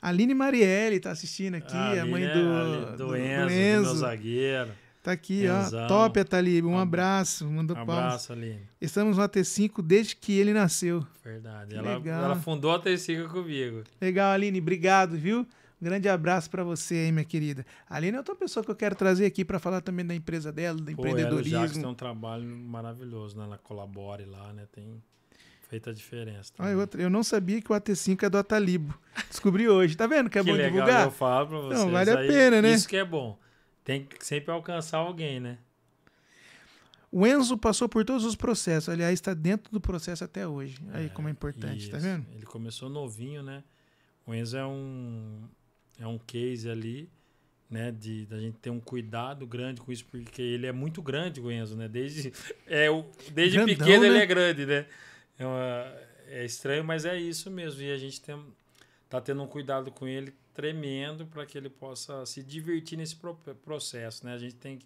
A: Aline Marielle está assistindo aqui, a, a mãe é do, é, do, do, Enzo, do Enzo. meu zagueiro. Tá aqui, Enzão. ó. Top, Talib. Um abraço. Mandou um abraço, Aline. Estamos no AT5 desde que ele nasceu. Verdade. Ela, legal. ela fundou a
B: AT5 comigo.
A: Legal, Aline. Obrigado, viu? grande abraço para você aí, minha querida. A Aline é outra pessoa que eu quero trazer aqui para falar também da empresa dela, do Pô, empreendedorismo. Ela tem um
B: trabalho maravilhoso, né? Ela colabore lá, né? Tem feito a diferença.
A: Ah, eu, eu não sabia que o AT5 é do Atalibo. Descobri hoje. Tá vendo que é que bom legal, divulgar? Eu falo pra vocês. Não, vale aí, a pena, né? Isso
B: que é bom. Tem que sempre alcançar alguém, né?
A: O Enzo passou por todos os processos. Aliás, está dentro do processo até hoje. Aí é, como é importante, tá isso. tá vendo?
B: Ele começou novinho, né? O Enzo é um é um case ali, né, de da gente ter um cuidado grande com isso, porque ele é muito grande, o Enzo, né? Desde é o desde Grandão, pequeno né? ele é grande, né? É, uma, é, estranho, mas é isso mesmo. E a gente tem tá tendo um cuidado com ele tremendo para que ele possa se divertir nesse pro, processo, né? A gente tem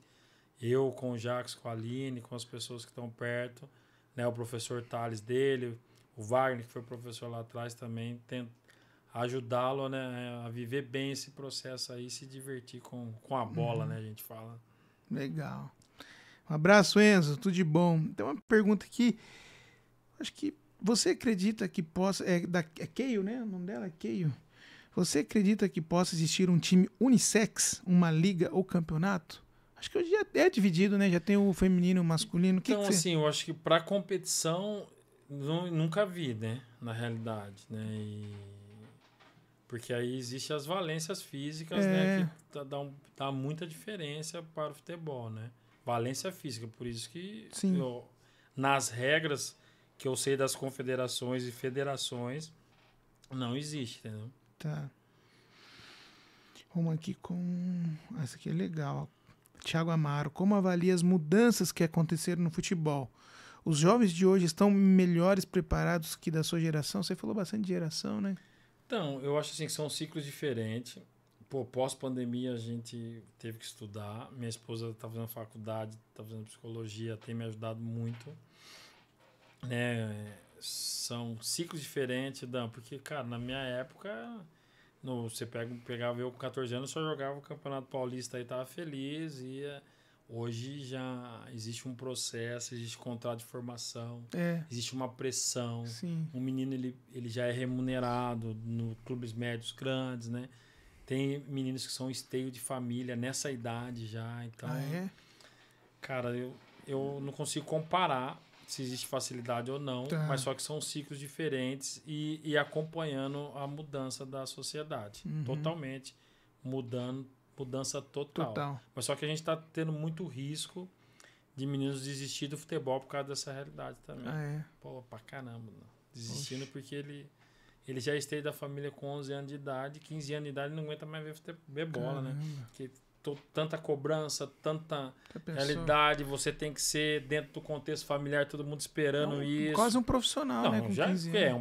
B: eu com o Jax, com a Aline, com as pessoas que estão perto, né, o professor Tales dele, o Wagner, que foi professor lá atrás também, tem, ajudá-lo né, a viver bem esse processo aí, se divertir com, com a bola, uhum. né? A gente fala.
A: Legal. Um abraço, Enzo. Tudo de bom. Tem uma pergunta aqui. acho que você acredita que possa. É, da, é Keio, né? O nome dela é Keio. Você acredita que possa existir um time unissex, uma liga ou campeonato? Acho que hoje já é dividido, né? Já tem o feminino e o masculino. então, que assim,
B: eu acho que para competição não, nunca vi, né? Na realidade, né? E porque aí existem as valências físicas, né, é. né? Que tá, dá, um, dá, muita diferença para o futebol, né? Valência física, por isso que eu, nas regras que eu sei das confederações e federações, não existe, entendeu?
A: Tá. Vamos aqui com. Ah, essa aqui é legal. Tiago Amaro, como avalia as mudanças que aconteceram no futebol? Os jovens de hoje estão melhores preparados que da sua geração? Você falou bastante de geração, né?
B: Então, eu acho assim que são ciclos diferentes. Pô, pós-pandemia a gente teve que estudar. Minha esposa está fazendo faculdade, está fazendo psicologia, tem me ajudado muito. Né? São ciclos diferentes, Dan, porque, cara, na minha época, no, você pega, pegava eu com 14 anos, só jogava o Campeonato Paulista e tava feliz, ia. E Hoje já existe um processo, existe contrato de formação, é. existe uma pressão. Sim. Um menino ele, ele já é remunerado no clubes médios grandes, né? Tem meninos que são esteio de família nessa idade já, então. Ah, é? Cara, eu, eu não consigo comparar se existe facilidade ou não, tá. mas só que são ciclos diferentes e, e acompanhando a mudança da sociedade. Uhum. Totalmente mudando mudança total. total. Mas só que a gente está tendo muito risco de meninos desistir do futebol por causa dessa realidade também. Ah, é. Pô, pra caramba. Não. Desistindo Oxi. porque ele, ele já esteve da família com 11 anos de idade, 15 anos de idade, ele não aguenta mais ver, ver bola, né? Porque tanta cobrança, tanta realidade, você tem que ser dentro do contexto familiar, todo mundo esperando não, isso. Quase um profissional, não, né? já, é, um profissional,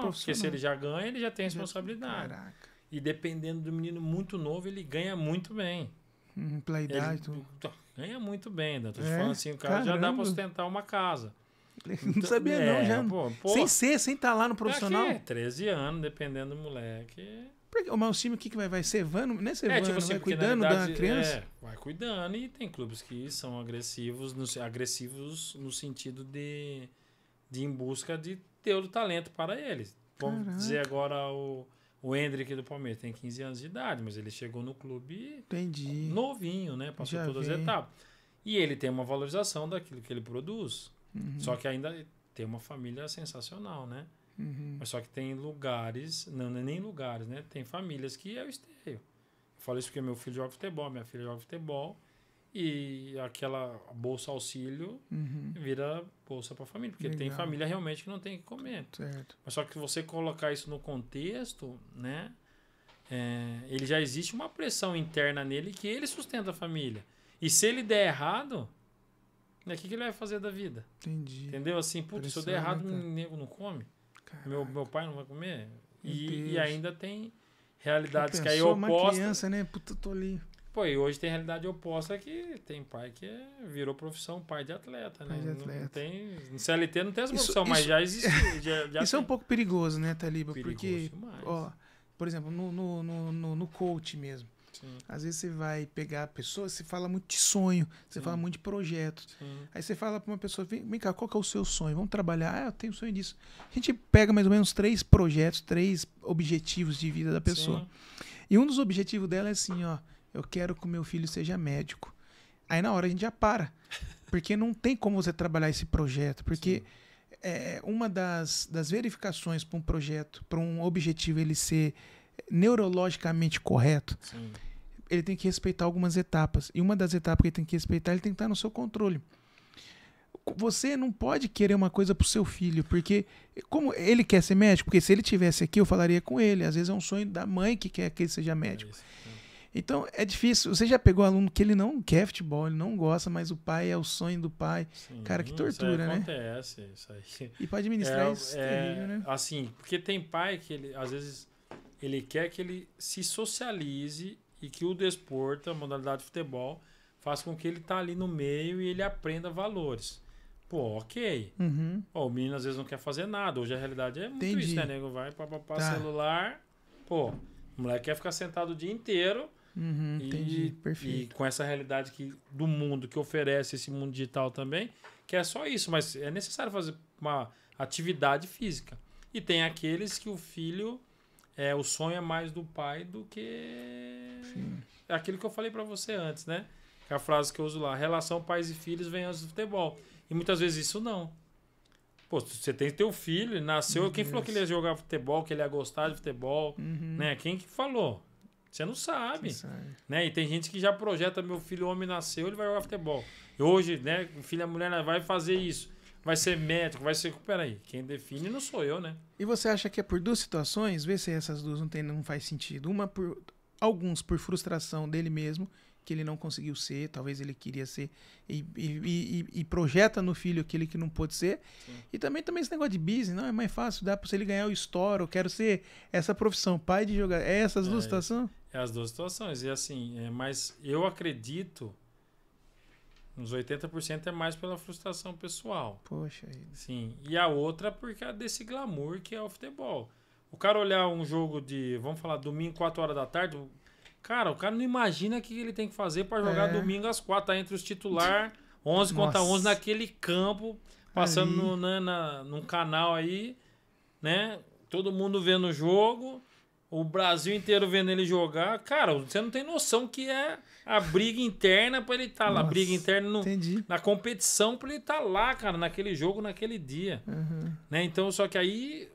B: profissional, Porque se ele já ganha, ele já tem responsabilidade. Caraca. E dependendo do menino muito novo, ele ganha muito bem.
A: Hum, pela idade, ele, tu... Então,
B: ganha muito bem, né? Tô te é? falando assim, o cara Caramba. já dá para sustentar uma casa. Não então, sabia, é, não, já. Pô, pô, sem ser, sem estar tá
A: lá no profissional. Aqui,
B: 13 anos, dependendo do moleque.
A: o time o que, que vai? Vai servando, né? Servando, é, é tipo assim, vai cuidando verdade, da criança? É,
B: vai cuidando. E tem clubes que são agressivos no, agressivos no sentido de, de em busca de ter o talento para eles. Vamos Caraca. dizer agora o o Hendrick do Palmeiras tem 15 anos de idade, mas ele chegou no clube
A: Entendi.
B: novinho, né? Passou Já todas vi. as etapas. E ele tem uma valorização daquilo que ele produz. Uhum. Só que ainda tem uma família sensacional, né? Uhum. Mas só que tem lugares, não, não é nem lugares, né? Tem famílias que é o esteio. Eu falo isso porque meu filho joga futebol, minha filha joga futebol. E aquela bolsa auxílio uhum. vira bolsa para família, porque Legal. tem família realmente que não tem que comer. Certo. Mas só que você colocar isso no contexto, né? É, ele já existe uma pressão interna nele que ele sustenta a família. E se ele der errado, né, o né, que, que ele vai fazer da vida? Entendi. Entendeu? Assim, putz, se eu der errado, o nego não come. Caraca. Meu, meu pai não vai comer. E, e, ainda tem realidades que aí opostas. uma criança,
A: né? Puta, tô ali. Pô, e hoje tem realidade oposta
B: que tem pai que virou profissão, pai de atleta, né? de atleta. Não tem, no CLT não tem essa profissão, isso, mas isso, já existe. Já, já isso tem. é um
A: pouco perigoso, né, Taliba? Perigoso porque, demais. ó, por exemplo, no, no, no, no, no coach mesmo. Sim. Às vezes você vai pegar pessoas, você fala muito de sonho, você Sim. fala muito de projeto. Sim. Aí você fala para uma pessoa, vem, vem, cá, qual que é o seu sonho? Vamos trabalhar, ah, eu tenho sonho disso. A gente pega mais ou menos três projetos, três objetivos de vida da pessoa. E um dos objetivos dela é assim, ó, eu quero que o meu filho seja médico. Aí na hora a gente já para, porque não tem como você trabalhar esse projeto, porque é, uma das, das verificações para um projeto, para um objetivo ele ser neurologicamente correto, Sim. ele tem que respeitar algumas etapas. E uma das etapas que ele tem que respeitar, ele tem que estar no seu controle você não pode querer uma coisa o seu filho, porque como ele quer ser médico, porque se ele tivesse aqui eu falaria com ele, às vezes é um sonho da mãe que quer que ele seja médico. É isso, é. Então é difícil. Você já pegou aluno que ele não quer futebol, ele não gosta, mas o pai é o sonho do pai. Sim, Cara, que tortura, isso né?
B: Acontece, isso aí. E para administrar é, isso é, terrível, né? Assim, porque tem pai que ele às vezes ele quer que ele se socialize e que o desporto, a modalidade de futebol, faça com que ele tá ali no meio e ele aprenda valores. Pô, ok. Uhum. o menino às vezes não quer fazer nada. Hoje a realidade é muito Entendi. isso, né, nego? Vai, papapá, tá. celular. Pô, o moleque quer ficar sentado o dia inteiro
A: Uhum, e, entendi, perfeito. E
B: com essa realidade que, do mundo que oferece esse mundo digital também, que é só isso, mas é necessário fazer uma atividade física. E tem aqueles que o filho, é, o sonho é mais do pai do que. Sim. É aquilo que eu falei para você antes, né? Que é a frase que eu uso lá: relação pais e filhos vem antes do futebol. E muitas vezes isso não. Pô, você tem teu filho, nasceu. Meu quem Deus. falou que ele ia jogar futebol, que ele ia gostar de futebol? Uhum. Né? Quem que falou? Você não sabe. sabe. Né? E tem gente que já projeta: meu filho homem nasceu, ele vai jogar futebol. E hoje, né, filha mulher vai fazer isso. Vai ser médico, vai ser. Peraí, quem define não sou eu, né?
A: E você acha que é por duas situações? Vê se essas duas não, tem, não faz sentido. Uma por. Alguns por frustração dele mesmo que ele não conseguiu ser, talvez ele queria ser e, e, e, e projeta no filho aquele que não pôde ser. Sim. E também também esse negócio de business, não é mais fácil, dá para ele ganhar o store, eu quero ser essa profissão, pai de jogar. É essas é, duas situações?
B: É as duas situações. E assim, é, mas eu acredito uns 80% é mais pela frustração pessoal. Poxa. Sim. E a outra porque é desse glamour que é o futebol. O cara olhar um jogo de, vamos falar, domingo 4 horas da tarde, Cara, o cara não imagina o que ele tem que fazer para jogar é. domingo às quatro, tá entre os titular 11 contra 11 naquele campo, passando no, né, na, num canal aí, né? Todo mundo vendo o jogo, o Brasil inteiro vendo ele jogar. Cara, você não tem noção que é a briga interna para ele estar tá lá, a briga interna no, na competição para ele estar tá lá, cara, naquele jogo, naquele dia. Uhum. Né? Então, só que aí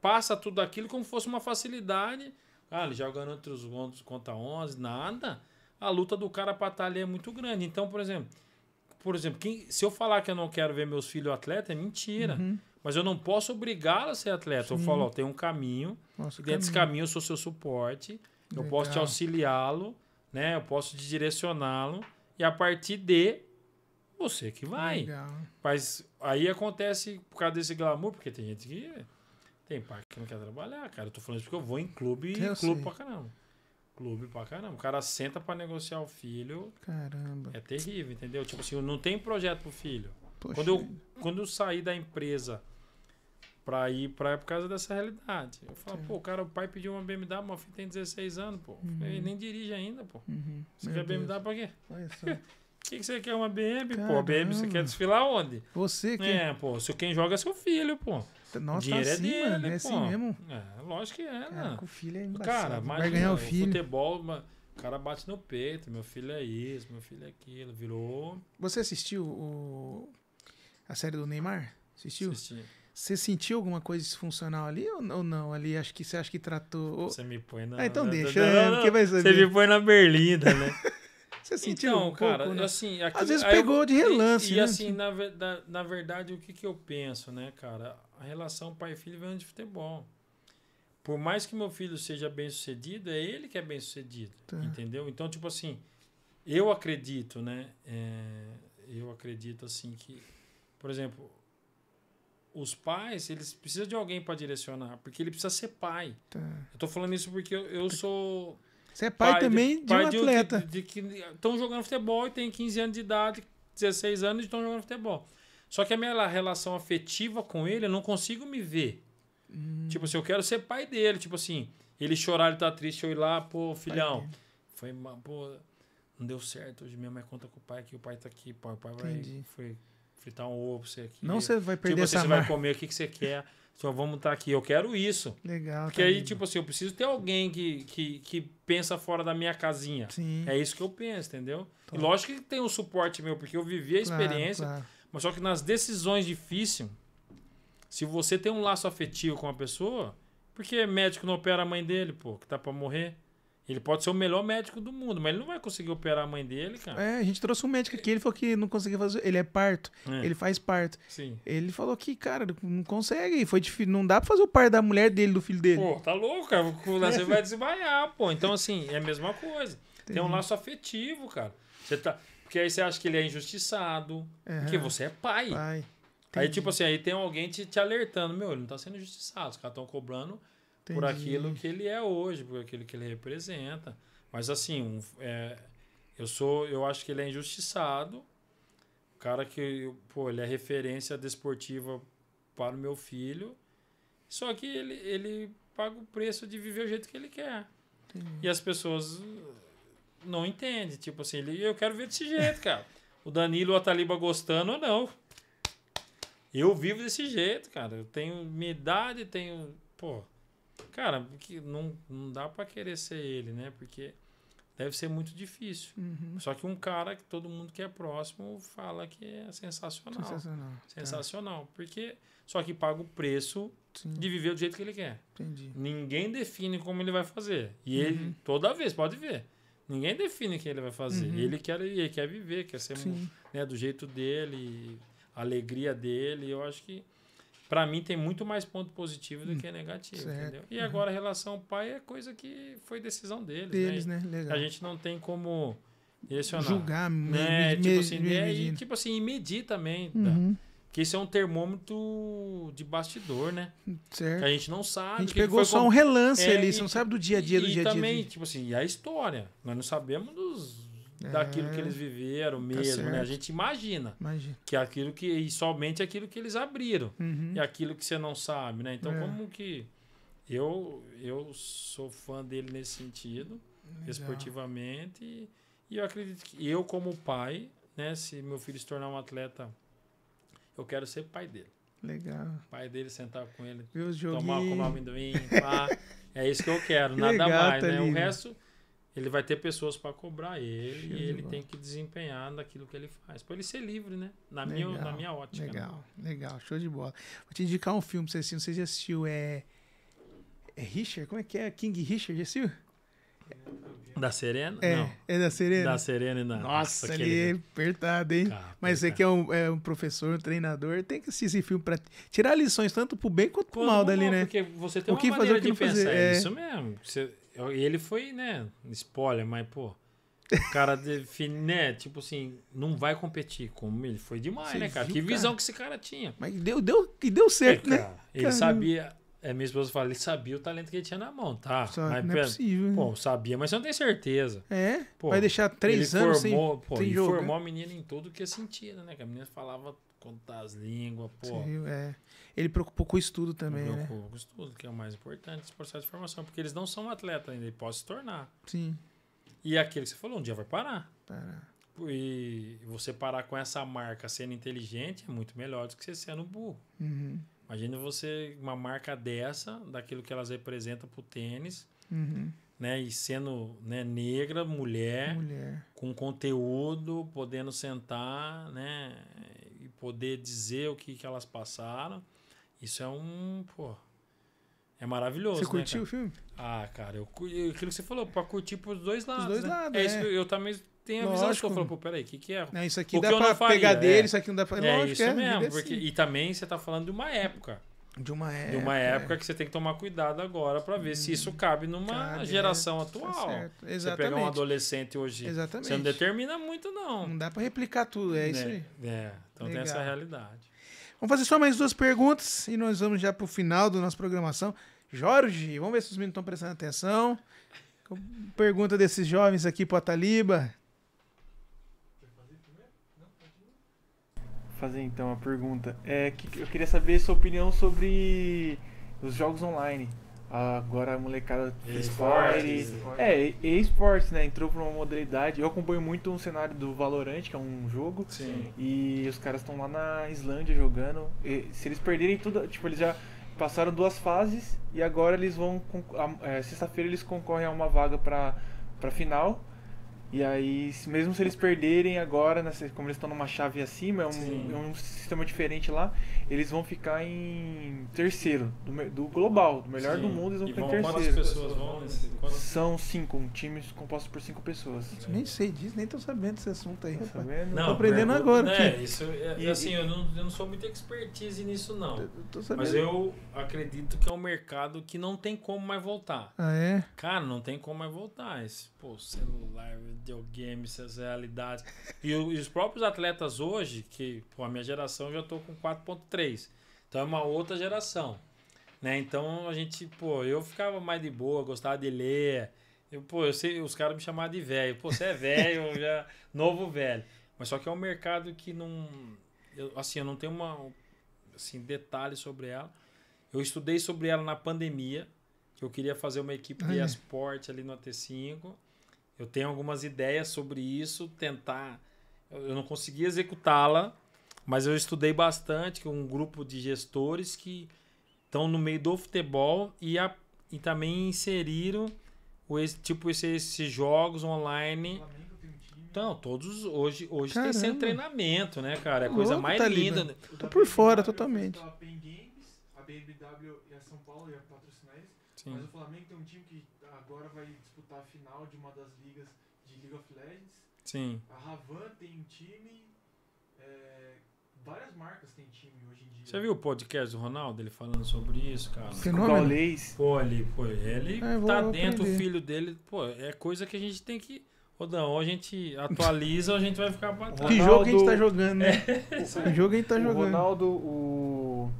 B: passa tudo aquilo como fosse uma facilidade ah, ele jogando os outros contra 11, nada. A luta do cara para estar tá ali é muito grande. Então, por exemplo, por exemplo, quem, se eu falar que eu não quero ver meus filhos atleta, é mentira. Uhum. Mas eu não posso obrigá-lo a ser atleta. Sim. Eu falo, ó, tem um caminho. Nossa, dentro desse caminho eu sou seu suporte. Legal. Eu posso te auxiliá-lo, né? Eu posso te direcioná-lo. E a partir de você que vai. Legal. Mas aí acontece por causa desse glamour, porque tem gente que tem parque que não quer trabalhar, cara. Eu tô falando isso porque eu vou em clube clube sei. pra caramba. Clube pra caramba. O cara senta pra negociar o filho.
A: Caramba.
B: É terrível, entendeu? Tipo assim, não tem projeto pro filho. Poxa. Quando eu, quando eu saí da empresa pra ir pra ir é por causa dessa realidade. Eu falo, pô, cara, o pai pediu uma BMW, meu filho tem 16 anos, pô. Uhum. Ele nem dirige ainda, pô. Uhum. Você meu quer Deus. BMW pra quê? Olha só. O que, que você quer uma BMW, pô? BMW você quer desfilar onde? Você que. É, pô, se quem joga é seu filho, pô nossa tá dinheiro tá assim, é dele, mano. É assim, né? é assim mesmo. É, lógico
A: que é, cara, né? o filho é embaçado.
B: Cara, imagina, vai ganhar o filho. futebol, o cara bate no peito. Meu filho é isso, meu filho é aquilo. Virou.
A: Você assistiu o... a série do Neymar? Assistiu? Assisti. Você sentiu alguma coisa disfuncional ali ou não? Ali acho que você acha que tratou. Você me põe na. Ah, então deixa, não, não, não. vai saber. Você me põe na berlinda, né? Você sentiu então, um cara, pouco, né? assim, aqui, às vezes pegou eu, de relance, e, né? assim,
B: na, na, na verdade, o que, que eu penso, né, cara? A relação pai-filho vem de futebol. Por mais que meu filho seja bem-sucedido, é ele que é bem-sucedido, tá. entendeu? Então, tipo assim, eu acredito, né? É, eu acredito assim que, por exemplo, os pais, eles precisam de alguém para direcionar, porque ele precisa ser pai. Tá. Eu tô falando isso porque eu, eu sou você é pai, pai também de, pai um atleta. De, de, que estão jogando futebol e tem 15 anos de idade, 16 anos e estão jogando futebol. Só que a minha relação afetiva com ele, eu não consigo me ver. Hum. Tipo assim, eu quero ser pai dele. Tipo assim, ele chorar, ele tá triste, eu ir lá, pô, filhão. Foi, pô, não deu certo. Hoje mesmo, mãe conta com o pai que o pai tá aqui, pô, o pai vai fritar um ovo pra você
A: aqui. Não, você vai perder tipo, essa você, você vai comer
B: o que, que você quer. Só vamos estar tá aqui. Eu quero isso. Legal. Porque tá aí, lindo. tipo assim, eu preciso ter alguém que, que, que pensa fora da minha casinha. Sim. É isso que eu penso, entendeu? E lógico que tem um suporte meu, porque eu vivi a claro, experiência. Claro. Mas só que nas decisões difíceis, se você tem um laço afetivo com uma pessoa, porque médico não opera a mãe dele, pô, que tá para morrer. Ele pode ser o melhor médico do mundo, mas ele não vai conseguir operar a mãe dele, cara.
A: É, a gente trouxe um médico aqui, ele falou que não conseguia fazer. Ele é parto, é. ele faz parto. Sim. Ele falou que, cara, não consegue. Foi difícil, não dá pra fazer o parto da mulher dele, do filho dele. Pô, tá
B: louco, cara. Você vai desmaiar, pô. Então, assim, é a mesma coisa. Tem um laço afetivo, cara. Você tá. Porque aí você acha que ele é injustiçado, uhum. porque você é pai. pai. Aí, tipo assim, aí tem alguém te, te alertando, meu, ele não tá sendo injustiçado, os caras estão cobrando
C: Entendi. por aquilo
B: que ele é hoje, por aquilo que ele representa. Mas assim, um, é, eu sou, eu acho que ele é injustiçado. O cara que, pô, ele é referência desportiva para o meu filho. Só que ele, ele paga o preço de viver o jeito que ele quer. Entendi. E as pessoas não entendem. Tipo assim, ele, eu quero ver desse jeito, cara. o Danilo, a Taliba gostando ou não. Eu vivo desse jeito, cara. Eu tenho minha idade, tenho. Pô, Cara, que não, não dá para querer ser ele, né? Porque deve ser muito difícil. Uhum. Só que um cara que todo mundo que é próximo fala que é sensacional. Sensacional. Tá. Sensacional. Porque só que paga o preço Sim. de viver do jeito que ele quer. Entendi. Ninguém define como ele vai fazer. E uhum. ele, toda vez, pode ver. Ninguém define o que ele vai fazer. Uhum. Ele, quer, ele quer viver, quer ser né, do jeito dele, a alegria dele. Eu acho que para mim tem muito mais ponto positivo do hum, que negativo, certo. entendeu? E uhum. agora a relação ao pai é coisa que foi decisão deles, né? deles né? né? Legal. A gente não tem como direcionar. Julgar, né? Me, tipo, assim, me, é, e, tipo assim, e medir também, tá? uhum. Que isso é um termômetro de bastidor, né? Certo. Que a gente não sabe. A gente pegou só como... um relance é, ali, e, você não sabe do dia a dia, do dia a dia. E também, tipo assim, e a história. Nós não sabemos dos é, daquilo que é. eles viveram tá mesmo, tá né? A gente imagina, imagina, que aquilo que e somente aquilo que eles abriram uhum. e aquilo que você não sabe, né? Então é. como que eu eu sou fã dele nesse sentido, Legal. esportivamente e, e eu acredito que eu como pai, né, se meu filho se tornar um atleta, eu quero ser pai dele. Legal. O pai dele sentar com ele, tomar, comer amendoim, pá. é isso que eu quero, nada Legal, mais, tá né? Lindo. O resto ele vai ter pessoas para cobrar ele Cheio e ele tem que desempenhar naquilo que ele faz. Para ele ser livre, né? Na, legal, minha, na minha ótica. Né? Legal,
A: né? legal. Show de bola. Vou te indicar um filme, você, assim, não sei se assistiu. É, é Richard? Como é que é? King Richard, já assistiu? Da Serena? É, não. é da Serena. Da Serena ainda. Nossa, Nossa ele é apertado, hein? Mas você que é um, é um professor, um treinador, tem que assistir esse filme para tirar lições tanto pro bem quanto pro o mal dali, né? Porque você tem o que uma fazer, o que de pensar. Fazer. É... é isso
B: mesmo. Você ele foi, né? Spoiler, mas, pô. O cara define, né? Tipo assim, não vai competir como ele. Foi demais, Você né, cara? Viu, que visão cara? que esse cara
A: tinha. Mas deu, deu, que deu certo, é, né? ele sabia.
B: É, minha esposa fala, ele sabia o talento que ele tinha na mão, tá? Só, mas, não é possível. Né? Pô, sabia, mas não tem certeza. É? Pô, vai deixar três anos formou, sem, pô, sem Ele formou né? a menina em tudo que é sentido né? Que a menina falava contar as línguas,
A: pô. Sim, é. Ele preocupou com o estudo também, preocupou né? Preocupou com
B: o estudo, que é o mais importante esse processo de formação, porque eles não são atleta ainda, e podem se tornar. Sim. E aquele que você falou, um dia vai parar. Parar. E você parar com essa marca sendo inteligente é muito melhor do que você sendo burro. Uhum. Imagina você, uma marca dessa, daquilo que elas representam pro tênis, uhum. né? E sendo né, negra, mulher, mulher, com conteúdo, podendo sentar, né? poder dizer o que, que elas passaram, isso é um. Pô, é maravilhoso. Você né, curtiu o filme? Ah, cara, eu, eu, aquilo que você falou, pra curtir pros dois lados. Os dois né? lados. É, é isso que eu, eu também
A: tenho avisado lógico. que eu falo, pô, peraí, o que, que é? isso aqui o dá pra pegar dele, é. isso aqui não dá pra. É, Lógico, isso é, mesmo. Porque, assim.
B: E também você tá falando de uma época.
A: De uma época. De uma época
B: que você tem que tomar cuidado agora para ver hum, se isso hum. cabe numa cabe, né? geração tá atual. Tá você pegar um adolescente hoje, Exatamente. você não determina
A: muito, não. Não dá para replicar tudo, é, isso né? aí. É, então Legal. tem essa
B: realidade.
A: Vamos fazer só mais duas perguntas e nós vamos já para o final da nossa programação. Jorge, vamos ver se os meninos estão prestando atenção. Pergunta desses jovens aqui para a Taliba.
C: fazer então a pergunta. É que eu queria saber sua opinião sobre os jogos online. Agora a molecada esportes. É, e né? Entrou pra uma modalidade. Eu acompanho muito um cenário do Valorant, que é um jogo. Sim. E os caras estão lá na Islândia jogando. E se eles perderem tudo, tipo, eles já passaram duas fases e agora eles vão. É, Sexta-feira eles concorrem a uma vaga pra, pra final. E aí, mesmo se eles perderem agora, como eles estão numa chave acima, é um, é um, sistema diferente lá, eles vão ficar em terceiro, do, do global, do melhor Sim. do mundo, eles vão e ficar vão, em terceiro. Quantas pessoas vão nesse, São cinco, um time composto por cinco pessoas. Nem sei disso, nem tô sabendo desse assunto aí, tá rapaz. Não, tô aprendendo agora. É, isso,
B: é, e, é assim, eu não, eu não sou muito expertise nisso, não. Eu Mas eu acredito que é um mercado que não tem como mais voltar. Ah, é? Cara, não tem como mais voltar. Esse, pô, celular videogames, essas realidades. E, e, os próprios atletas hoje, que com a minha geração já estou com 4.3, então é uma outra geração. Né? Então a gente, pô, eu ficava mais de boa, gostava de ler. Eu, pô, eu sei, os caras me chamavam de velho. Pô, você é velho, já novo velho. Mas só que é um mercado que não. Eu, assim, eu não tenho uma, assim, detalhe sobre ela. Eu estudei sobre ela na pandemia, que eu queria fazer uma equipe de esporte ali no AT5. Eu tenho algumas ideias sobre isso, tentar. Eu não consegui executá-la, mas eu estudei bastante com um grupo de gestores que estão no meio do futebol e, a, e também inseriram o, tipo esses, esses jogos online. Então, todos hoje, hoje Caramba. tem sendo treinamento, né, cara? É a coisa mais tá linda. né?
C: Tô por fora totalmente. É a BMW e a São Paulo ia patrocinar eles. Mas o Flamengo tem um time que agora vai disputar a final de uma das ligas de League of Legends. Sim. A Ravan tem time. É, várias marcas têm time
B: hoje em dia. Você viu o podcast do Ronaldo, ele falando sobre isso, cara? Fenômeno. Pô, ele, pô, ele é, tá dentro, o filho dele, pô, é coisa que a gente tem que... Rodão, ou a gente atualiza ou a gente vai ficar batendo. Que jogo que a gente tá jogando, né? É. Que jogo a gente tá o jogando. O
C: Ronaldo, o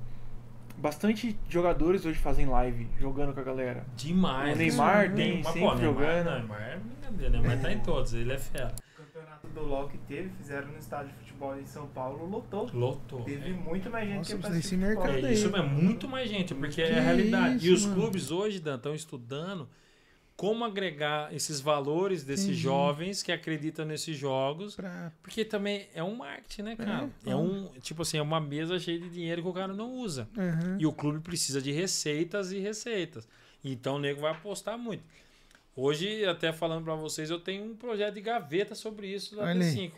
C: Bastante jogadores hoje fazem live, jogando com a galera. Demais. O né? Neymar isso, tem, sempre pô, jogando. Neymar, Neymar é
B: brincadeira, Neymar tá em é. todos, ele é fera. O campeonato do LoL que teve, fizeram no estádio de futebol em São Paulo, lotou. Lotou. Teve é. muito mais
A: gente Nossa, que pra esse mercado é, aí. Isso é muito
B: mais gente, porque que é a realidade. Isso, e os mano. clubes hoje, Dan, estão estudando como agregar esses valores desses uhum. jovens que acreditam nesses jogos. Pra... Porque também é um marketing, né, é, cara? É, é um, tipo assim, é uma mesa cheia de dinheiro que o cara não usa. Uhum. E o clube precisa de receitas e receitas. Então o nego vai apostar muito. Hoje, até falando para vocês, eu tenho um projeto de gaveta sobre isso da T5.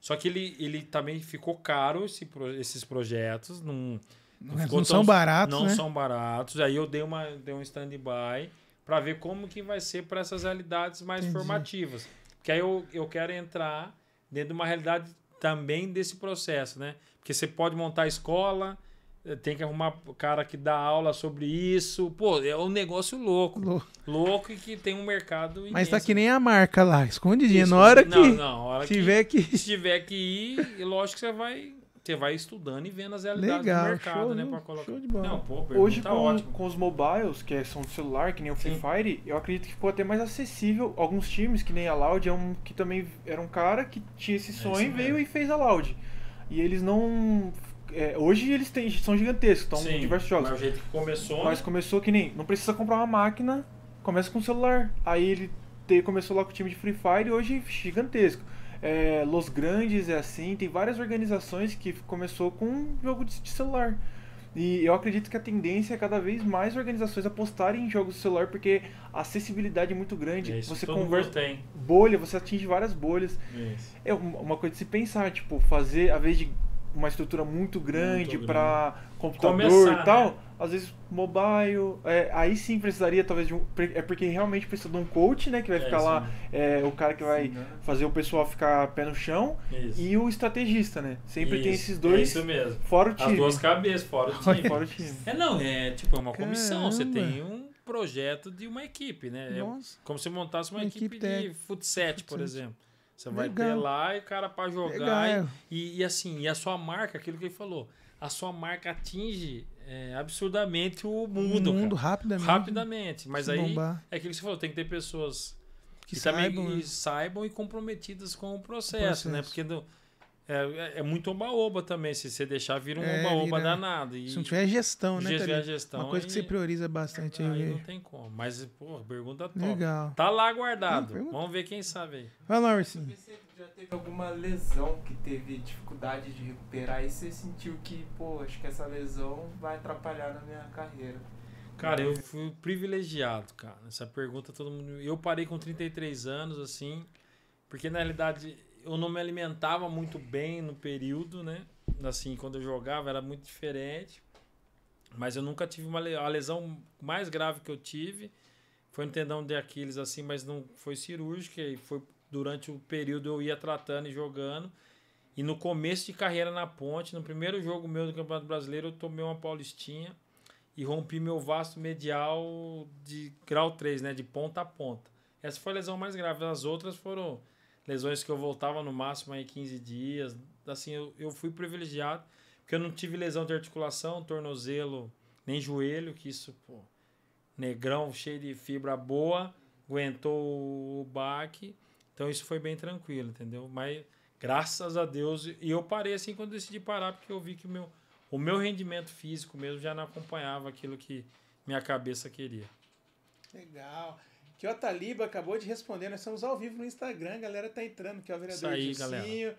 B: Só que ele, ele também ficou caro esse, esses projetos. não, não, é, não tão, são baratos. Não né? são baratos. Aí eu dei, uma, dei um stand-by para ver como que vai ser para essas realidades mais Entendi. formativas. Porque aí eu, eu quero entrar dentro de uma realidade também desse processo, né? Porque você pode montar escola, eh, tem que arrumar cara que dá aula sobre isso. Pô, é um negócio louco. Louco, e que tem um mercado imenso. Mas tá que nem
A: a marca lá, esconde Esconde... Na hora não, que não, hora
C: tiver que...
B: que... Se tiver que ir, lógico que você vai você vai estudando e vendo as realidades Legal, do mercado, show, né? Pra colocar. Não, pô, Hoje com, ótimo.
C: com os mobiles, que são do celular, que nem o Free Sim. Fire, eu acredito que ficou até mais acessível. Alguns times, que nem a Loud, é um que também era um cara que tinha esse é, sonho, é veio e fez a Loud. E eles não é, hoje eles têm, são gigantescos, estão em diversos jogos. Mas o jeito que
B: começou. Mas né?
C: começou que nem. Não precisa comprar uma máquina, começa com o celular. Aí ele te, começou lá com o time de Free Fire e hoje é gigantesco é, Los Grandes é assim, tem várias organizações que começou com um jogo de, de celular. E eu acredito que a tendência é cada vez mais organizações apostarem em jogos de celular porque a acessibilidade é muito grande. É isso, você conversa bolha, você atinge várias bolhas. É isso. É uma coisa de se pensar, tipo, fazer a vez de uma estrutura muito grande para computador Começar, e tal, né? às vezes mobile, é, aí sim precisaria talvez de um, é porque realmente precisa de um coach, né, que vai é, ficar sim. lá, é, o cara que vai sim, né? fazer o pessoal ficar pé no chão isso. e o estrategista, né? Sempre isso. tem esses dois. É isso mesmo. Fora o time. As duas
B: cabeças, fora o time. fora o time. É não, é tipo é uma comissão, você tem um projeto de uma equipe, né? É Nossa. É como se montasse uma, uma equipe, equipe, de futsal, por exemplo você vai ter lá e o cara para jogar. E, e, assim, e a sua marca, aquilo que ele falou, a sua marca atinge é, absurdamente o mundo. O mundo cara. rapidamente. Rapidamente. Mas aí bombar. é aquilo que você falou, tem que ter pessoas que, que saibam, também, né? e saibam e comprometidas com o processo, o processo. né? Porque. Do, é, é, é muito oba-oba também. Se você deixar, vira um é, oba-oba danado. E, se não tiver é gestão, né? Se tiver gestão. Uma coisa aí, que você prioriza bastante aí. Aí não tem como. Mas, pô, pergunta top. Legal. Tá lá guardado. Não, Vamos ver quem sabe aí. Vai, Lawrence. Você já
C: teve alguma lesão que teve dificuldade de recuperar e você sentiu que, pô, acho que essa lesão vai atrapalhar na minha carreira? Cara, eu
B: fui privilegiado, cara. Essa pergunta todo mundo. Eu parei com 33 anos, assim, porque na realidade eu não me alimentava muito bem no período, né? Assim, quando eu jogava era muito diferente. Mas eu nunca tive uma a lesão mais grave que eu tive foi no tendão de Aquiles assim, mas não foi cirúrgica e foi durante o período eu ia tratando e jogando. E no começo de carreira na Ponte, no primeiro jogo meu do Campeonato Brasileiro, eu tomei uma paulistinha e rompi meu vasto medial de grau 3, né, de ponta a ponta. Essa foi a lesão mais grave, as outras foram lesões que eu voltava no máximo aí 15 dias. Assim, eu, eu fui privilegiado, porque eu não tive lesão de articulação, tornozelo, nem joelho, que isso, pô, negrão, cheio de fibra boa, aguentou o baque. Então isso foi bem tranquilo, entendeu? Mas graças a Deus, e eu parei assim quando decidi parar, porque eu vi que o meu, o meu rendimento físico mesmo já não acompanhava aquilo que minha cabeça queria.
A: Legal que o Taliba acabou de responder. Nós estamos ao vivo no Instagram, a galera tá entrando, que é o vereador Isso aí, Dilcinho.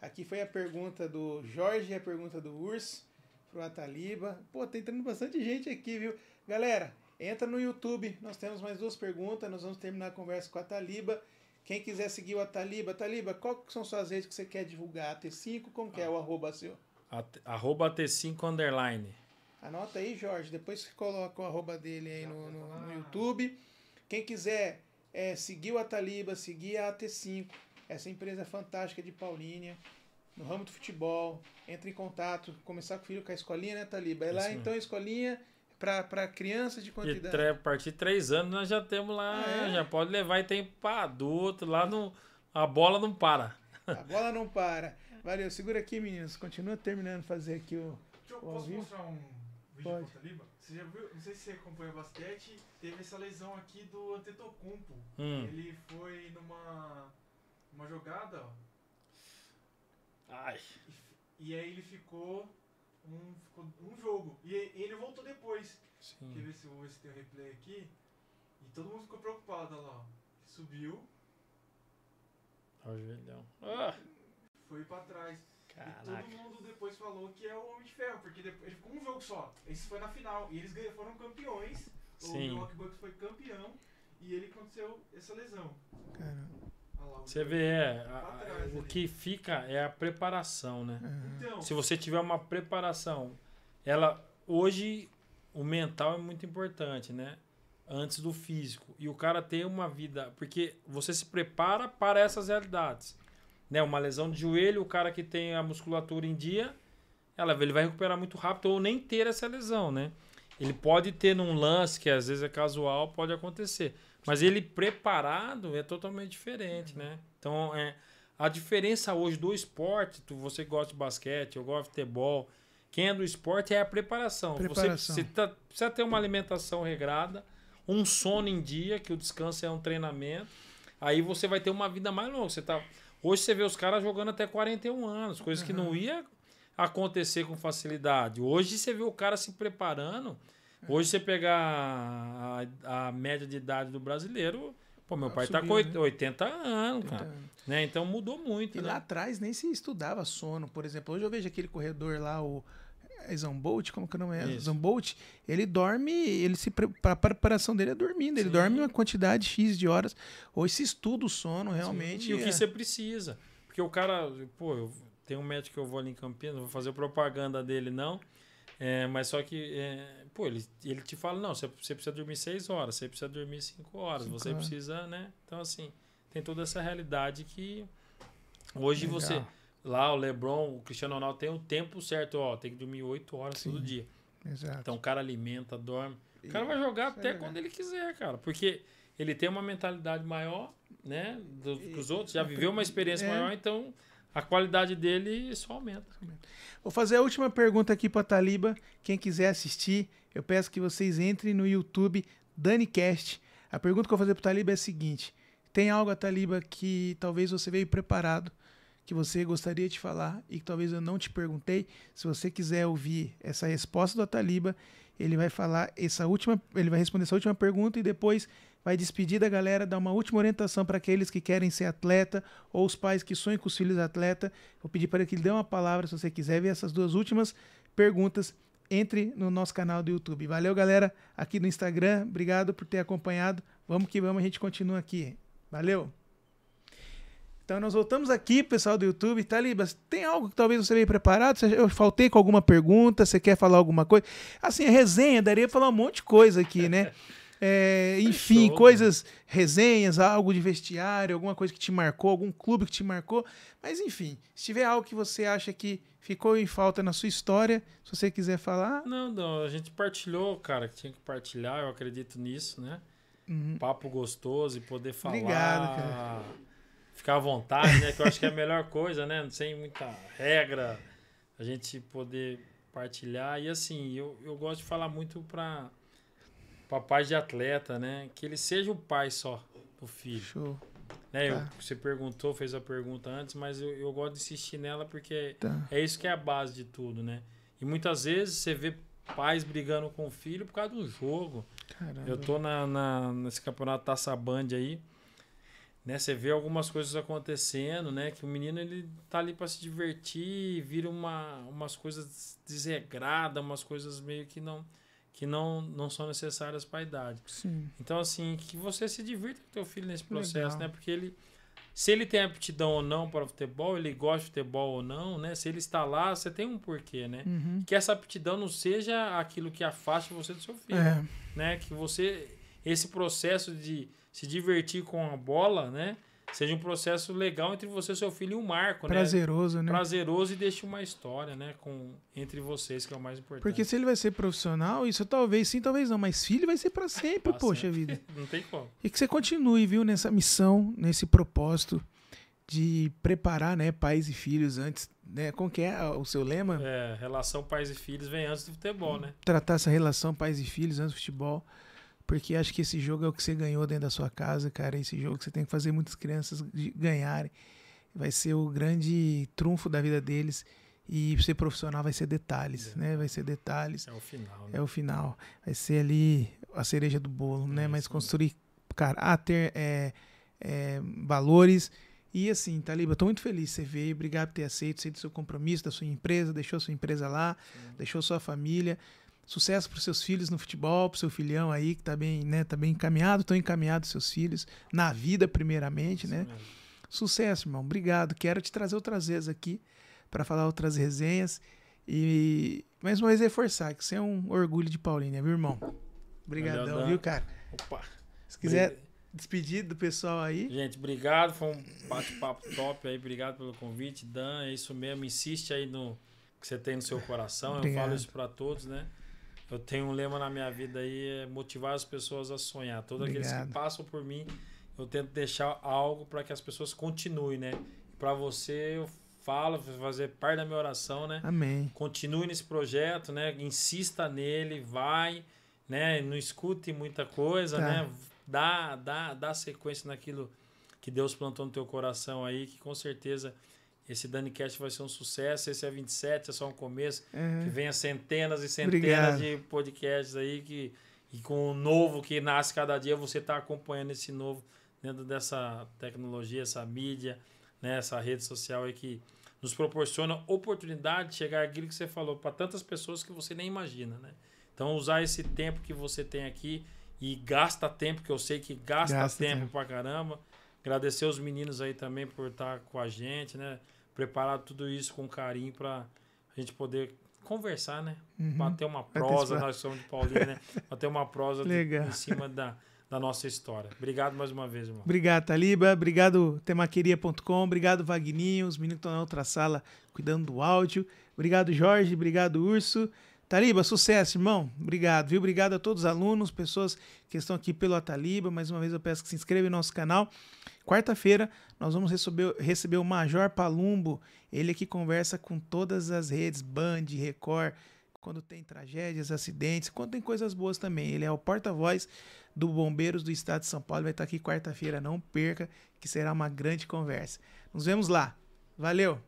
A: Aqui foi a pergunta do Jorge e a pergunta do Urso pro Ataliba. Pô, tá entrando bastante gente aqui, viu? Galera, entra no YouTube, nós temos mais duas perguntas, nós vamos terminar a conversa com a Taliba. Quem quiser seguir o Ataliba, Taliba, qual são suas redes que você quer divulgar? T5, como que é ah. o arroba seu?
B: At, arroba T5 underline.
A: Anota aí, Jorge, depois você coloca o arroba dele aí no, no, no ah. YouTube. Quem quiser é, seguir o Ataliba, seguir a AT5, essa empresa fantástica de Paulínia, no ramo do futebol, entre em contato, começar com o filho com a escolinha, né, Taliba? É Isso lá mesmo. então a escolinha para crianças de quantidade. E a
B: partir de três anos nós já temos lá, ah, é? já pode levar e tem para adulto, lá no, a bola não para.
A: A bola não para. Valeu, segura aqui, meninos. Continua terminando de fazer aqui o. Deixa eu, o posso mostrar
C: um vídeo pode. pro Taliba? Você já viu? Não sei se você acompanha basquete. Teve essa lesão aqui do Antetokounmpo. Hum. Ele foi numa uma jogada, ó. Ai. E, e aí ele ficou um, ficou um jogo. E ele voltou depois. Sim. Quer ver se, vou ver se tem o um replay aqui? E todo mundo ficou preocupado, olha lá. subiu.
B: Ajoelhão. Ah!
C: Foi pra trás. Caraca. E todo mundo depois falou que é o Homem de Ferro, porque depois, ele ficou um jogo só. Esse foi na final. E eles foram campeões. Sim. O Milwaukee Bucks foi campeão. E ele aconteceu essa lesão. Caramba. Você vê, é, tá a,
B: o que fica é a preparação, né? Então, Se você tiver uma preparação, ela hoje o mental é muito importante, né? Antes do físico. E o cara tem uma vida, porque você se prepara para essas realidades né, uma lesão de joelho, o cara que tem a musculatura em dia, ela, ele vai recuperar muito rápido ou nem ter essa lesão, né? Ele pode ter num lance que às vezes é casual, pode acontecer. Mas ele preparado é totalmente diferente, uhum. né? Então, é, a diferença hoje do esporte, tu, você gosta de basquete, eu gosto de futebol, quem é do esporte é a preparação. preparação. Você, você tá, precisa ter uma alimentação regrada, um sono em dia, que o descanso é um treinamento. Aí você vai ter uma vida mais longa. Você tá Hoje você vê os caras jogando até 41 anos, coisa uhum. que não ia acontecer com facilidade. Hoje você vê o cara se preparando. Hoje você pegar a, a média de idade do brasileiro, Pô, meu tá pai Subiu, tá com 80 né? anos, cara. 80 anos. Né? Então
A: mudou muito. E né? lá atrás nem se estudava sono, por exemplo. Hoje eu vejo aquele corredor lá, o é Zambolt, como que é o nome é? Isso. Zambolt, ele dorme, ele se a preparação dele é dormindo, ele dorme uma quantidade X de horas. ou se estuda o sono realmente. Sim. E é... o que é. você
B: precisa. Porque o cara, pô, eu, tem um médico que eu vou ali em Campinas, não vou fazer propaganda dele não. É, mas só que, é, pô, ele, ele te fala, não, você, você precisa dormir 6 horas, você precisa dormir 5 horas, você precisa, né? Então, assim, tem toda essa realidade que hoje Legal. você Lá o LeBron, o Cristiano Ronaldo tem o um tempo certo, ó, tem que dormir 8 horas Sim, todo dia. Exato. Então o cara alimenta, dorme. O cara vai jogar até é quando ele quiser, cara. Porque ele tem uma mentalidade maior, né? Do, que os outros, já viveu uma experiência é. maior, então a qualidade dele só aumenta.
A: Vou fazer a última pergunta aqui para Taliba. Quem quiser assistir, eu peço que vocês entrem no YouTube DaniCast. A pergunta que eu vou fazer para Taliba é a seguinte: tem algo a Taliba que talvez você veio preparado que você gostaria de falar e que talvez eu não te perguntei. Se você quiser ouvir essa resposta do Ataliba, ele vai falar essa última, ele vai responder essa última pergunta e depois vai despedir da galera, dar uma última orientação para aqueles que querem ser atleta ou os pais que sonham com os filhos atleta. Vou pedir para que ele dê uma palavra se você quiser ver essas duas últimas perguntas. Entre no nosso canal do YouTube. Valeu, galera, aqui no Instagram. Obrigado por ter acompanhado. Vamos que vamos, a gente continua aqui. Valeu! Então nós voltamos aqui, pessoal do YouTube. Talibas, tá tem algo que talvez você veio preparado? Eu faltei com alguma pergunta, você quer falar alguma coisa? Assim, a resenha, daria pra falar um monte de coisa aqui, né? É, enfim, Fechou, coisas, resenhas, algo de vestiário, alguma coisa que te marcou, algum clube que te marcou. Mas enfim, se tiver algo que você acha que ficou em falta na sua história, se você quiser falar.
B: Não, não, a gente partilhou, cara, que tinha que partilhar, eu acredito nisso, né? Uhum. Papo gostoso e poder falar. Obrigado, cara ficar à vontade, né? Que eu acho que é a melhor coisa, né? Sem muita regra, a gente poder partilhar. E assim, eu, eu gosto de falar muito para pai de atleta, né? Que ele seja o pai só do filho. Show. Né? Tá. Eu, você perguntou, fez a pergunta antes, mas eu, eu gosto de insistir nela porque tá. é isso que é a base de tudo, né? E muitas vezes você vê pais brigando com o filho por causa do jogo. Caramba. Eu tô na, na nesse campeonato Taça Band aí né? Você vê algumas coisas acontecendo, né? Que o menino ele tá ali para se divertir, vira uma, umas coisas desregradas, umas coisas meio que não que não, não são necessárias para a idade. Sim. Então assim, que você se divirta com teu filho nesse processo, Legal. né? Porque ele se ele tem aptidão ou não para futebol, ele gosta de futebol ou não, né? Se ele está lá, você tem um porquê, né? Uhum. Que essa aptidão não seja aquilo que afasta você do seu filho, é. né? Que você esse processo de se divertir com a bola, né? Seja um processo legal entre você, seu filho e o Marco, né? Prazeroso, né? né? Prazeroso e deixe uma história, né? Com, entre vocês, que é o mais importante. Porque se
A: ele vai ser profissional, isso talvez sim, talvez não, mas filho vai ser para sempre, pra ah, poxa sempre. vida. não tem como. E que você continue, viu, nessa missão, nesse propósito de preparar, né, pais e filhos antes, né? Como que é o seu lema?
B: É, relação pais e filhos vem antes do futebol, né?
A: Tratar essa relação pais e filhos antes do futebol porque acho que esse jogo é o que você ganhou dentro da sua casa, cara. Esse jogo que você tem que fazer muitas crianças ganharem. Vai ser o grande trunfo da vida deles. E ser profissional vai ser detalhes, é. né? Vai ser detalhes. É o final. Né? É o final. Vai ser ali a cereja do bolo, né? é né? Mas construir caráter, ah, é, é, valores. E assim, Taliba, estou muito feliz que você veio. Obrigado por ter aceito, aceito seu compromisso da sua empresa, deixou sua empresa lá, Sim. deixou sua família. Sucesso para os seus filhos no futebol, para o seu filhão aí que está bem, né, tá bem encaminhado, estão encaminhados seus filhos na vida primeiramente, né? Mesmo. Sucesso, irmão. Obrigado. Quero te trazer outras vezes aqui para falar outras resenhas e mais uma vez reforçar que você é um orgulho de Paulinha né, viu, irmão?
C: Obrigadão, viu, cara?
A: Opa. Se quiser Bem... despedir do pessoal aí.
B: Gente, obrigado. Foi um bate-papo top aí. Obrigado pelo convite, Dan. É isso mesmo. Insiste aí no que você tem no seu coração. Obrigado. Eu falo isso para todos, né? Eu tenho um lema na minha vida aí, é motivar as pessoas a sonhar. Todos Obrigado. aqueles que passam por mim, eu tento deixar algo para que as pessoas continuem, né? Para você, eu falo, fazer parte da minha oração, né? Amém. Continue nesse projeto, né? Insista nele, vai, né? Não escute muita coisa, tá. né? Dá, dá, dá sequência naquilo que Deus plantou no teu coração aí, que com certeza esse DaniCast vai ser um sucesso, esse é 27, é só um começo. Uhum. Que venha centenas e centenas Obrigado. de podcasts aí que e com o novo que nasce cada dia, você está acompanhando esse novo dentro dessa tecnologia, essa mídia, né, essa rede social aí que nos proporciona oportunidade de chegar aquilo que você falou para tantas pessoas que você nem imagina, né? Então usar esse tempo que você tem aqui e gasta tempo, que eu sei que gasta, gasta tempo, tempo pra caramba. Agradecer os meninos aí também por estar tá com a gente, né? preparado tudo isso com carinho para a gente poder conversar, né? Uhum. Bater uma prosa, na ação de Paulina, né? Bater uma prosa de, em cima da, da nossa história. Obrigado mais uma vez, irmão.
A: Obrigado, Taliba. Obrigado, temaqueria.com. Obrigado, Vagninho. Os meninos estão na outra sala cuidando do áudio. Obrigado, Jorge. Obrigado, Urso. Taliba, sucesso, irmão. Obrigado, viu? Obrigado a todos os alunos, pessoas que estão aqui pelo Ataliba. Mais uma vez eu peço que se inscreva no nosso canal. Quarta-feira nós vamos receber, receber o Major Palumbo, ele que conversa com todas as redes, Band, Record, quando tem tragédias, acidentes, quando tem coisas boas também. Ele é o porta-voz do Bombeiros do Estado de São Paulo, vai estar aqui quarta-feira, não perca, que será uma grande conversa. Nos vemos lá. Valeu!